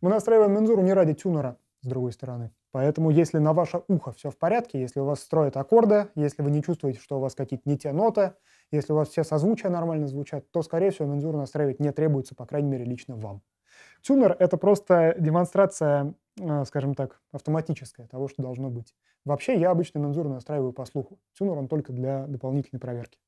Speaker 1: Мы настраиваем мензуру не ради тюнера, с другой стороны. Поэтому, если на ваше ухо все в порядке, если у вас строят аккорды, если вы не чувствуете, что у вас какие-то не те ноты, если у вас все созвучия нормально звучат, то, скорее всего, мензуру настраивать не требуется, по крайней мере, лично вам. Тюнер — это просто демонстрация, э, скажем так, автоматическая того, что должно быть. Вообще, я обычно мензуру настраиваю по слуху. Тюнер он только для дополнительной проверки.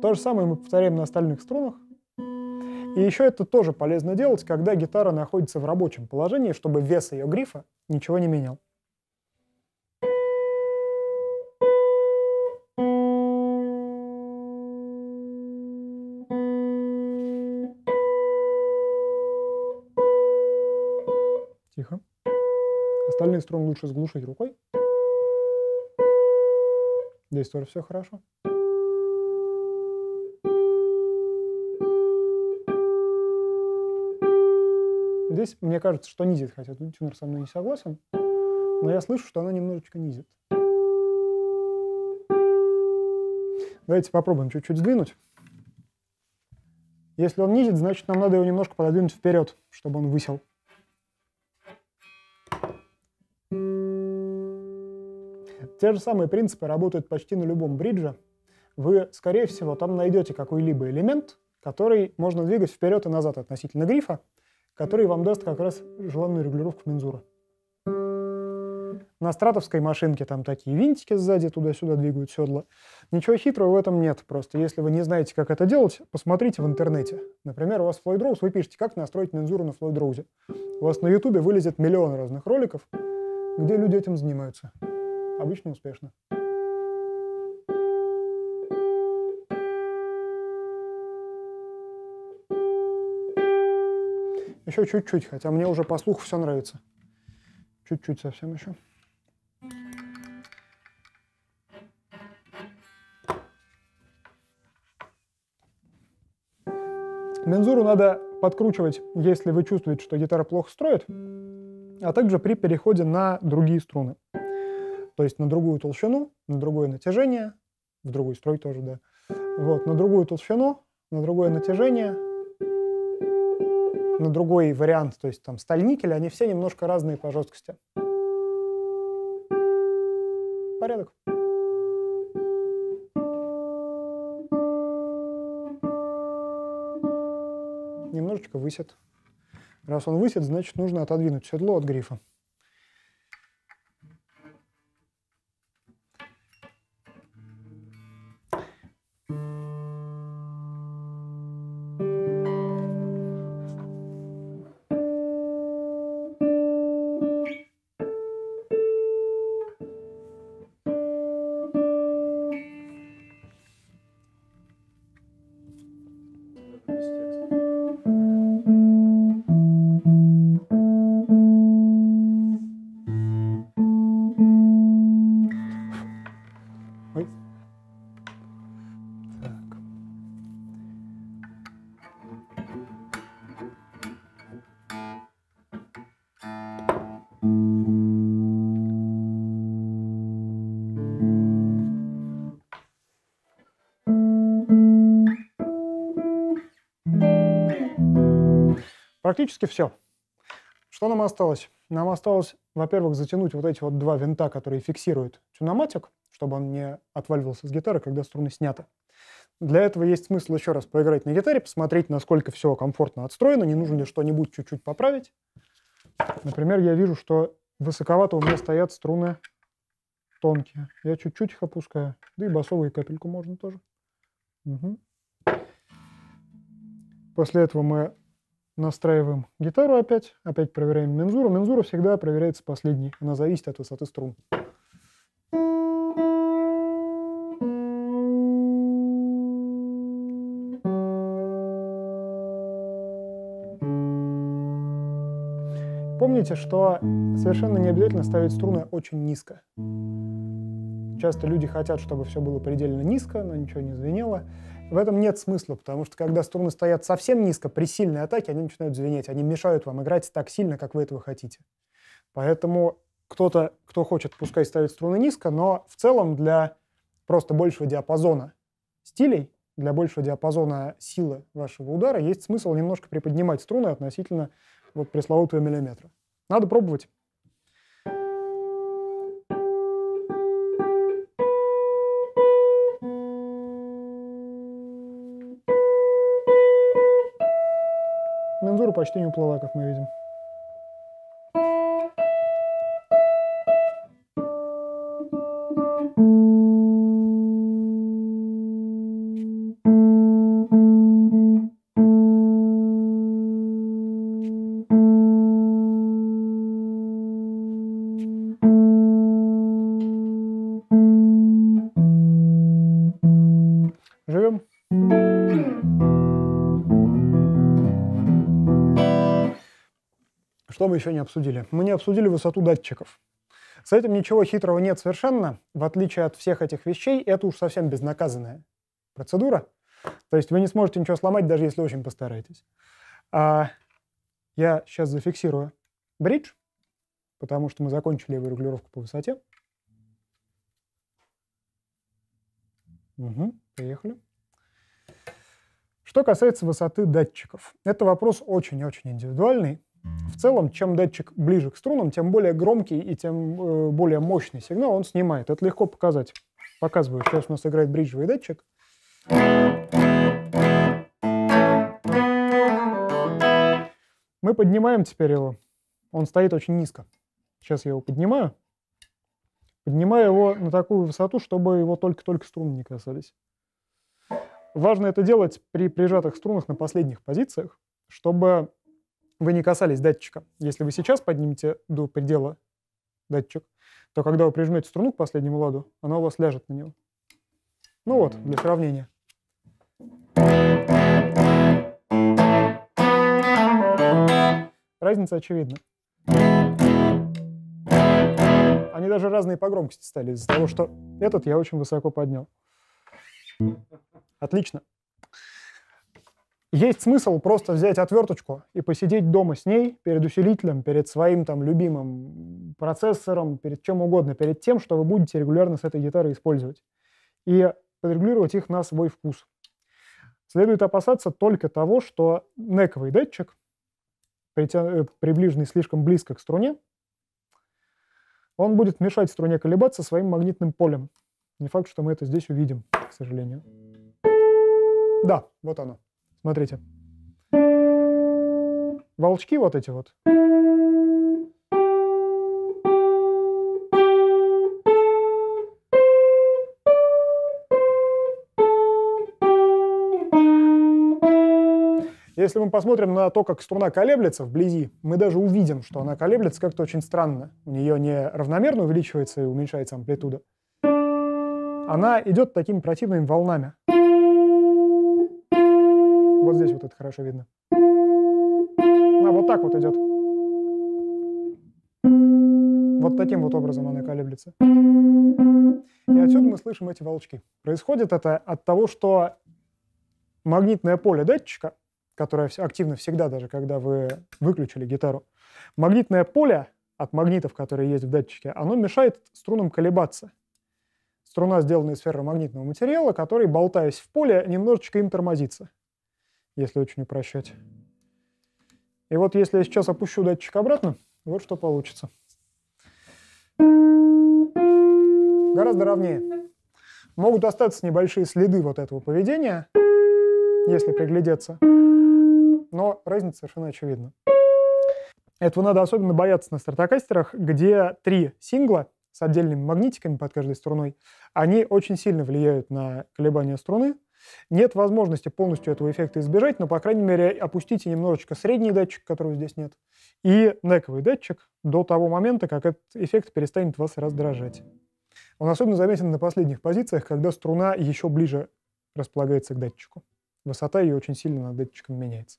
Speaker 1: То же самое мы повторяем на остальных струнах. И еще это тоже полезно делать, когда гитара находится в рабочем положении, чтобы вес ее грифа ничего не менял. Тихо. Остальные струны лучше сглушить рукой. Здесь тоже все хорошо. Здесь мне кажется, что низит, хотя тут тюнер со мной не согласен, но я слышу, что она немножечко низит. Давайте попробуем чуть-чуть сдвинуть. Если он низит, значит нам надо его немножко пододвинуть вперед, чтобы он высел. Те же самые принципы работают почти на любом бридже. Вы, скорее всего, там найдете какой-либо элемент, который можно двигать вперед и назад относительно грифа, который вам даст как раз желанную регулировку мензура. На стратовской машинке там такие винтики сзади туда-сюда двигают седла. Ничего хитрого в этом нет. Просто если вы не знаете, как это делать, посмотрите в интернете. Например, у вас Floyd вы пишете, как настроить мензуру на Floyd У вас на ютубе вылезет миллион разных роликов, где люди этим занимаются. Обычно успешно. Еще чуть-чуть, хотя мне уже по слуху все нравится. Чуть-чуть совсем еще. Мензуру надо подкручивать, если вы чувствуете, что гитара плохо строит, а также при переходе на другие струны. То есть на другую толщину, на другое натяжение, в другой строй тоже, да. Вот, на другую толщину, на другое натяжение, на другой вариант, то есть там сталь никель, они все немножко разные по жесткости. Порядок. Немножечко высят. Раз он высит, значит нужно отодвинуть седло от грифа. практически все. Что нам осталось? Нам осталось, во-первых, затянуть вот эти вот два винта, которые фиксируют тюноматик, чтобы он не отваливался с гитары, когда струны сняты. Для этого есть смысл еще раз поиграть на гитаре, посмотреть, насколько все комфортно отстроено, не нужно ли что-нибудь чуть-чуть поправить. Например, я вижу, что высоковато у меня стоят струны тонкие. Я чуть-чуть их опускаю, да и басовую капельку можно тоже. Угу. После этого мы настраиваем гитару опять, опять проверяем мензуру. Мензура всегда проверяется последней, она зависит от высоты струн. Помните, что совершенно не обязательно ставить струны очень низко. Часто люди хотят, чтобы все было предельно низко, но ничего не звенело. В этом нет смысла, потому что когда струны стоят совсем низко, при сильной атаке они начинают звенеть, они мешают вам играть так сильно, как вы этого хотите. Поэтому кто-то, кто хочет, пускай ставит струны низко, но в целом для просто большего диапазона стилей, для большего диапазона силы вашего удара есть смысл немножко приподнимать струны относительно вот пресловутого миллиметра. Надо пробовать. почти не уплыла, как мы видим. еще не обсудили? Мы не обсудили высоту датчиков. С этим ничего хитрого нет совершенно. В отличие от всех этих вещей, это уж совсем безнаказанная процедура. То есть вы не сможете ничего сломать, даже если очень постараетесь. А я сейчас зафиксирую бридж, потому что мы закончили его регулировку по высоте. Угу, поехали. Что касается высоты датчиков, это вопрос очень-очень индивидуальный. В целом, чем датчик ближе к струнам, тем более громкий и тем э, более мощный сигнал он снимает. Это легко показать. Показываю. Сейчас у нас играет бриджевый датчик. Мы поднимаем теперь его. Он стоит очень низко. Сейчас я его поднимаю. Поднимаю его на такую высоту, чтобы его только-только струны не касались. Важно это делать при прижатых струнах на последних позициях, чтобы вы не касались датчика. Если вы сейчас поднимете до предела датчик, то когда вы прижмете струну к последнему ладу, она у вас ляжет на него. Ну вот, для сравнения. Разница очевидна. Они даже разные по громкости стали из-за того, что этот я очень высоко поднял. Отлично. Есть смысл просто взять отверточку и посидеть дома с ней, перед усилителем, перед своим там любимым процессором, перед чем угодно, перед тем, что вы будете регулярно с этой гитарой использовать. И подрегулировать их на свой вкус. Следует опасаться только того, что нековый датчик, э, приближенный слишком близко к струне, он будет мешать струне колебаться своим магнитным полем. Не факт, что мы это здесь увидим, к сожалению. Да, вот оно. Смотрите. Волчки вот эти вот. Если мы посмотрим на то, как струна колеблется вблизи, мы даже увидим, что она колеблется как-то очень странно. У нее не равномерно увеличивается и уменьшается амплитуда. Она идет такими противными волнами. Вот здесь вот это хорошо видно. Она вот так вот идет. Вот таким вот образом она колеблется. И отсюда мы слышим эти волчки. Происходит это от того, что магнитное поле датчика, которое активно всегда, даже когда вы выключили гитару, магнитное поле от магнитов, которые есть в датчике, оно мешает струнам колебаться. Струна сделана из ферромагнитного материала, который, болтаясь в поле, немножечко им тормозится если очень упрощать. И вот если я сейчас опущу датчик обратно, вот что получится. Гораздо ровнее. Могут остаться небольшие следы вот этого поведения, если приглядеться, но разница совершенно очевидна. Этого надо особенно бояться на стартокастерах, где три сингла с отдельными магнитиками под каждой струной, они очень сильно влияют на колебания струны, нет возможности полностью этого эффекта избежать, но, по крайней мере, опустите немножечко средний датчик, которого здесь нет, и нековый датчик до того момента, как этот эффект перестанет вас раздражать. Он особенно заметен на последних позициях, когда струна еще ближе располагается к датчику. Высота ее очень сильно над датчиком меняется.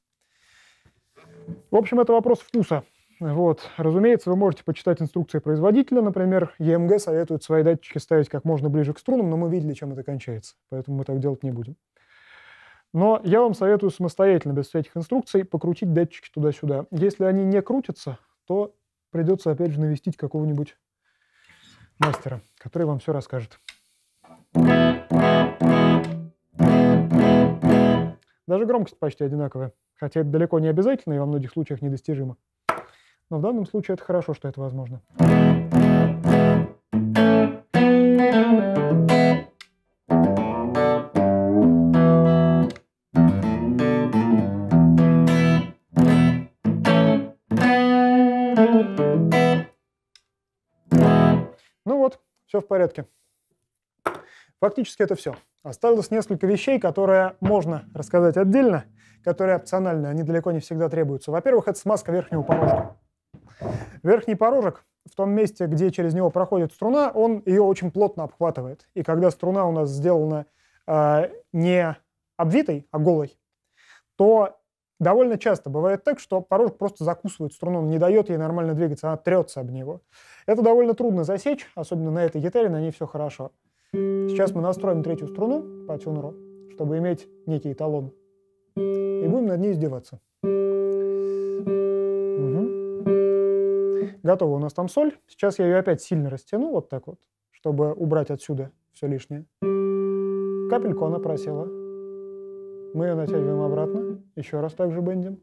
Speaker 1: В общем, это вопрос вкуса. Вот. Разумеется, вы можете почитать инструкции производителя, например, EMG советует свои датчики ставить как можно ближе к струнам, но мы видели, чем это кончается, поэтому мы так делать не будем. Но я вам советую самостоятельно, без всяких инструкций, покрутить датчики туда-сюда. Если они не крутятся, то придется опять же навестить какого-нибудь мастера, который вам все расскажет. Даже громкость почти одинаковая, хотя это далеко не обязательно и во многих случаях недостижимо. Но в данном случае это хорошо, что это возможно. Ну вот, все в порядке. Фактически это все. Осталось несколько вещей, которые можно рассказать отдельно, которые опциональны, они далеко не всегда требуются. Во-первых, это смазка верхнего порожка. Верхний порожек в том месте, где через него проходит струна, он ее очень плотно обхватывает. И когда струна у нас сделана э, не обвитой, а голой, то довольно часто бывает так, что порожек просто закусывает струну, он не дает ей нормально двигаться, она трется об него. Это довольно трудно засечь, особенно на этой гитаре, на ней все хорошо. Сейчас мы настроим третью струну по тюнеру, чтобы иметь некий эталон, и будем над ней издеваться. Готова у нас там соль. Сейчас я ее опять сильно растяну, вот так вот, чтобы убрать отсюда все лишнее. Капельку она просела. Мы ее натягиваем обратно. Еще раз также бендим.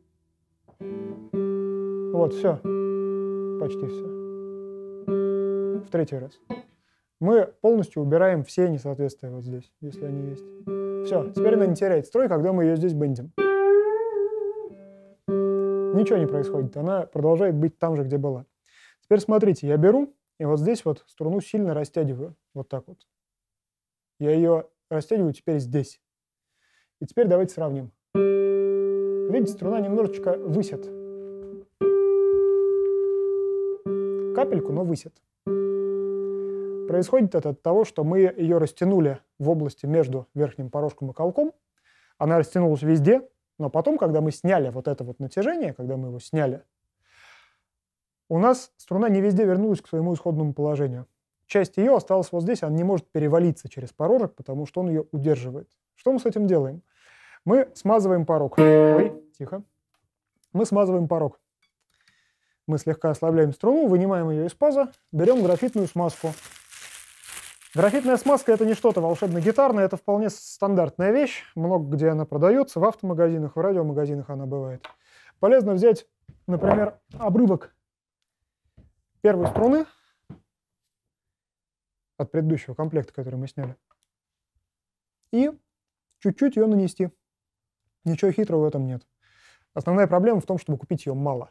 Speaker 1: Вот, все. Почти все. В третий раз. Мы полностью убираем все несоответствия вот здесь, если они есть. Все, теперь она не теряет строй, когда мы ее здесь бендим. Ничего не происходит, она продолжает быть там же, где была. Теперь смотрите, я беру и вот здесь вот струну сильно растягиваю. Вот так вот. Я ее растягиваю теперь здесь. И теперь давайте сравним. Видите, струна немножечко высит. Капельку, но высит. Происходит это от того, что мы ее растянули в области между верхним порожком и колком. Она растянулась везде, но потом, когда мы сняли вот это вот натяжение, когда мы его сняли, у нас струна не везде вернулась к своему исходному положению. Часть ее осталась вот здесь, она не может перевалиться через порожек, потому что он ее удерживает. Что мы с этим делаем? Мы смазываем порог. Ой, тихо. Мы смазываем порог. Мы слегка ослабляем струну, вынимаем ее из паза, берем графитную смазку. Графитная смазка это не что-то волшебно-гитарное, это вполне стандартная вещь. Много где она продается, в автомагазинах, в радиомагазинах она бывает. Полезно взять, например, обрывок первой струны от предыдущего комплекта, который мы сняли, и чуть-чуть ее нанести. Ничего хитрого в этом нет. Основная проблема в том, чтобы купить ее мало.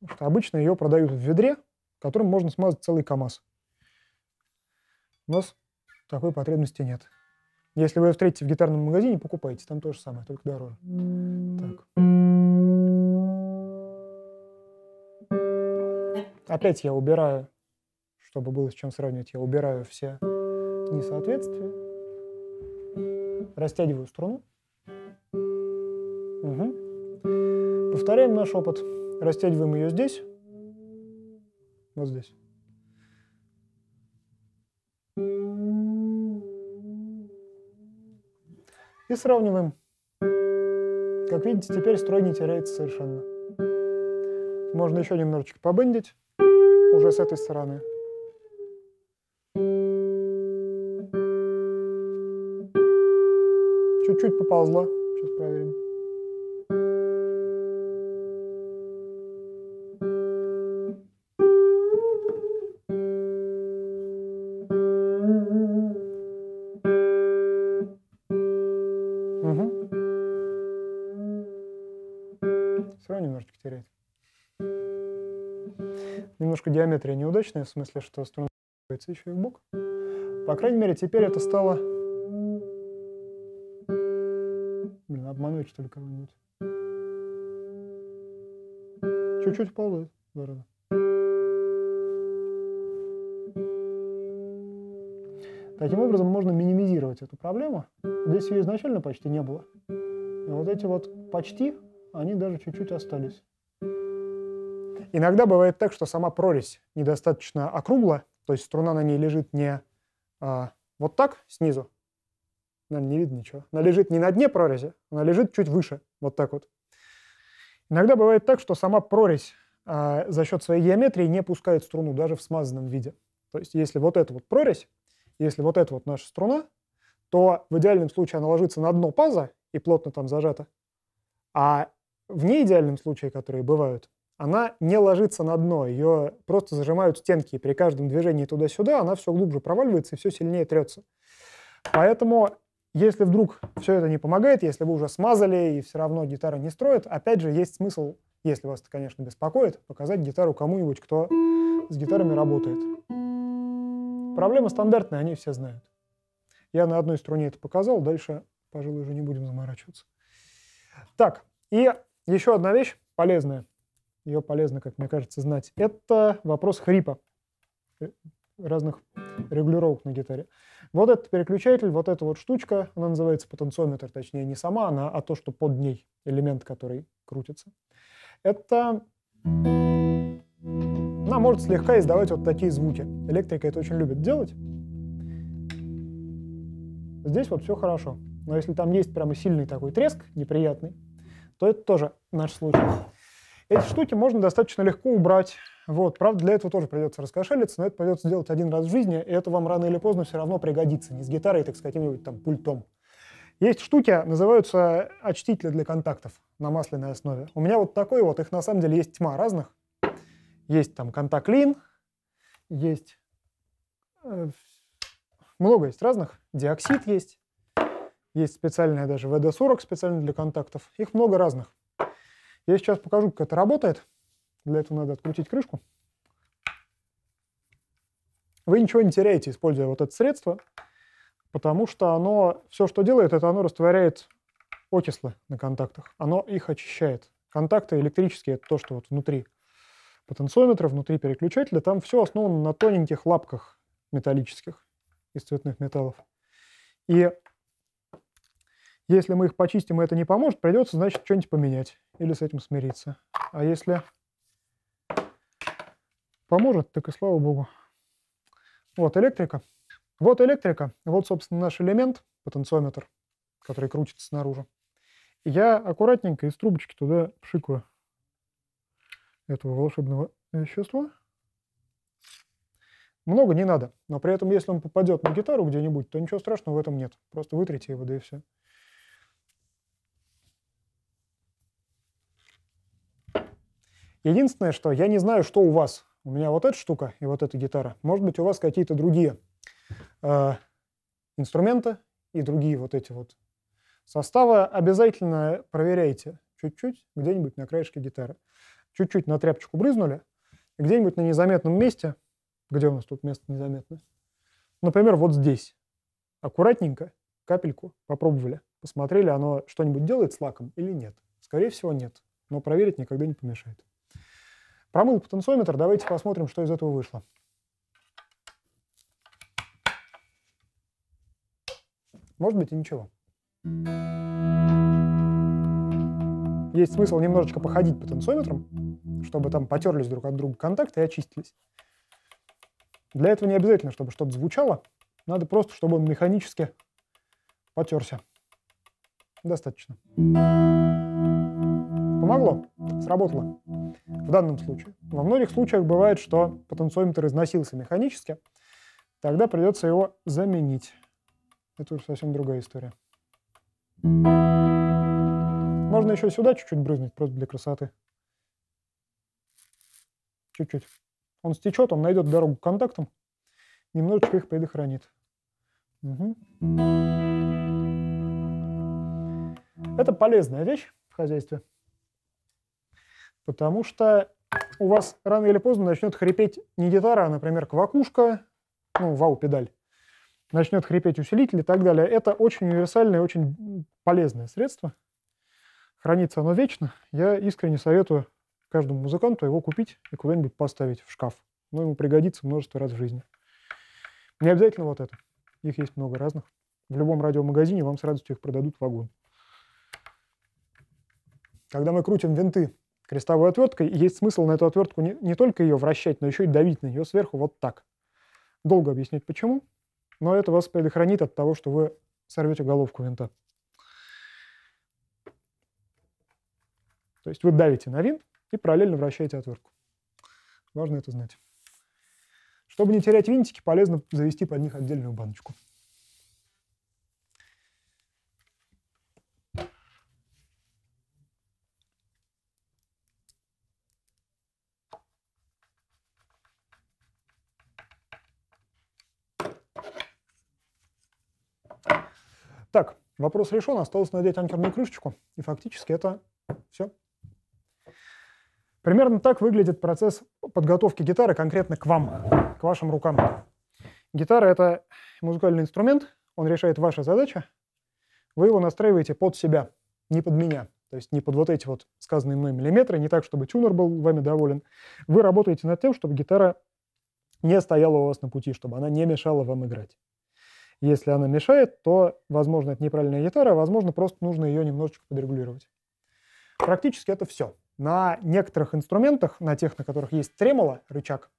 Speaker 1: Потому что обычно ее продают в ведре, которым можно смазать целый КАМАЗ. У нас такой потребности нет. Если вы ее встретите в гитарном магазине, покупайте, там то же самое, только дороже. Так. Опять я убираю, чтобы было с чем сравнивать, я убираю все несоответствия, растягиваю струну. Угу. Повторяем наш опыт. Растягиваем ее здесь, вот здесь. И сравниваем. Как видите, теперь строй не теряется совершенно. Можно еще немножечко побындить уже с этой стороны. Чуть-чуть поползла. Сейчас проверим. геометрия неудачная, в смысле, что струна еще и в бок. По крайней мере, теперь это стало... Блин, обманывать что ли кого-нибудь? Чуть-чуть вползает, здорово. Таким образом, можно минимизировать эту проблему. Здесь ее изначально почти не было. И вот эти вот почти, они даже чуть-чуть остались. Иногда бывает так, что сама прорезь недостаточно округла, то есть струна на ней лежит не а, вот так снизу, нам не видно ничего, она лежит не на дне прорези, она лежит чуть выше, вот так вот. Иногда бывает так, что сама прорезь а, за счет своей геометрии не пускает струну даже в смазанном виде. То есть если вот эта вот прорезь, если вот эта вот наша струна, то в идеальном случае она ложится на дно паза и плотно там зажата, а в неидеальном случае, которые бывают, она не ложится на дно, ее просто зажимают стенки, и при каждом движении туда-сюда она все глубже проваливается и все сильнее трется. Поэтому, если вдруг все это не помогает, если вы уже смазали и все равно гитара не строит, опять же, есть смысл, если вас это, конечно, беспокоит, показать гитару кому-нибудь, кто с гитарами работает. Проблема стандартная, они все знают. Я на одной струне это показал, дальше, пожалуй, уже не будем заморачиваться. Так, и еще одна вещь полезная ее полезно, как мне кажется, знать. Это вопрос хрипа э, разных регулировок на гитаре. Вот этот переключатель, вот эта вот штучка, она называется потенциометр, точнее не сама она, а то, что под ней, элемент, который крутится. Это... Она может слегка издавать вот такие звуки. Электрика это очень любит делать. Здесь вот все хорошо. Но если там есть прямо сильный такой треск, неприятный, то это тоже наш случай. Эти штуки можно достаточно легко убрать. Вот. Правда, для этого тоже придется раскошелиться, но это придется делать один раз в жизни, и это вам рано или поздно все равно пригодится. Не с гитарой, так с каким-нибудь там пультом. Есть штуки, называются очтители для контактов на масляной основе. У меня вот такой вот, их на самом деле есть тьма разных. Есть там контаклин, есть... Э, много есть разных. Диоксид есть. Есть специальная даже ВД-40 специально для контактов. Их много разных. Я сейчас покажу, как это работает. Для этого надо открутить крышку. Вы ничего не теряете, используя вот это средство, потому что оно, все, что делает, это оно растворяет окислы на контактах. Оно их очищает. Контакты электрические – это то, что вот внутри потенциометра, внутри переключателя. Там все основано на тоненьких лапках металлических из цветных металлов. И если мы их почистим, и это не поможет, придется, значит, что-нибудь поменять или с этим смириться. А если поможет, так и слава богу. Вот электрика. Вот электрика. Вот, собственно, наш элемент, потенциометр, который крутится снаружи. Я аккуратненько из трубочки туда пшикаю этого волшебного вещества. Много не надо, но при этом, если он попадет на гитару где-нибудь, то ничего страшного в этом нет. Просто вытрите его, да и все. Единственное, что я не знаю, что у вас. У меня вот эта штука и вот эта гитара. Может быть, у вас какие-то другие э, инструменты и другие вот эти вот составы. Обязательно проверяйте чуть-чуть где-нибудь на краешке гитары. Чуть-чуть на тряпочку брызнули, где-нибудь на незаметном месте, где у нас тут место незаметное, например, вот здесь, аккуратненько, капельку попробовали, посмотрели, оно что-нибудь делает с лаком или нет. Скорее всего, нет, но проверить никогда не помешает. Промыл потенциометр, давайте посмотрим, что из этого вышло. Может быть и ничего. Есть смысл немножечко походить потенциометром, чтобы там потерлись друг от друга контакты и очистились. Для этого не обязательно, чтобы что-то звучало. Надо просто, чтобы он механически потерся. Достаточно. Помогло, сработало. В данном случае. Во многих случаях бывает, что потенциометр износился механически, тогда придется его заменить. Это уже совсем другая история. Можно еще сюда чуть-чуть брызнуть, просто для красоты. Чуть-чуть. Он стечет, он найдет дорогу к контактам, немножечко их предохранит. Угу. Это полезная вещь в хозяйстве. Потому что у вас рано или поздно начнет хрипеть не гитара, а, например, квакушка, ну, вау-педаль, начнет хрипеть усилитель и так далее. Это очень универсальное, очень полезное средство. Хранится оно вечно. Я искренне советую каждому музыканту его купить и куда-нибудь поставить в шкаф. Но ему пригодится множество раз в жизни. Не обязательно вот это. Их есть много разных. В любом радиомагазине вам с радостью их продадут в вагон. Когда мы крутим винты крестовой отверткой, и есть смысл на эту отвертку не, не только ее вращать, но еще и давить на нее сверху вот так. Долго объяснить почему, но это вас предохранит от того, что вы сорвете головку винта. То есть вы давите на винт и параллельно вращаете отвертку. Важно это знать. Чтобы не терять винтики, полезно завести под них отдельную баночку. Так, вопрос решен, осталось надеть анкерную крышечку, и фактически это все. Примерно так выглядит процесс подготовки гитары конкретно к вам, к вашим рукам. Гитара — это музыкальный инструмент, он решает ваши задачи. Вы его настраиваете под себя, не под меня. То есть не под вот эти вот сказанные мной миллиметры, не так, чтобы тюнер был вами доволен. Вы работаете над тем, чтобы гитара не стояла у вас на пути, чтобы она не мешала вам играть. Если она мешает, то, возможно, это неправильная гитара, а, возможно, просто нужно ее немножечко подрегулировать. Практически это все. На некоторых инструментах, на тех, на которых есть тремоло, рычаг,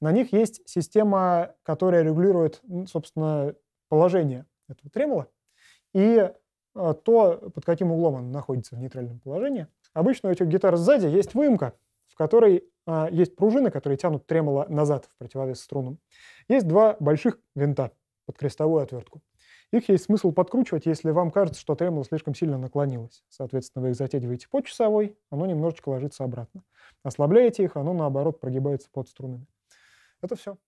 Speaker 1: на них есть система, которая регулирует, собственно, положение этого тремоло и а, то, под каким углом он находится в нейтральном положении. Обычно у этих гитар сзади есть выемка, в которой а, есть пружины, которые тянут тремоло назад в противовес струнам. Есть два больших винта, под крестовую отвертку. Их есть смысл подкручивать, если вам кажется, что тремоло слишком сильно наклонилось. Соответственно, вы их затягиваете под часовой, оно немножечко ложится обратно. Ослабляете их, оно наоборот прогибается под струнами. Это все.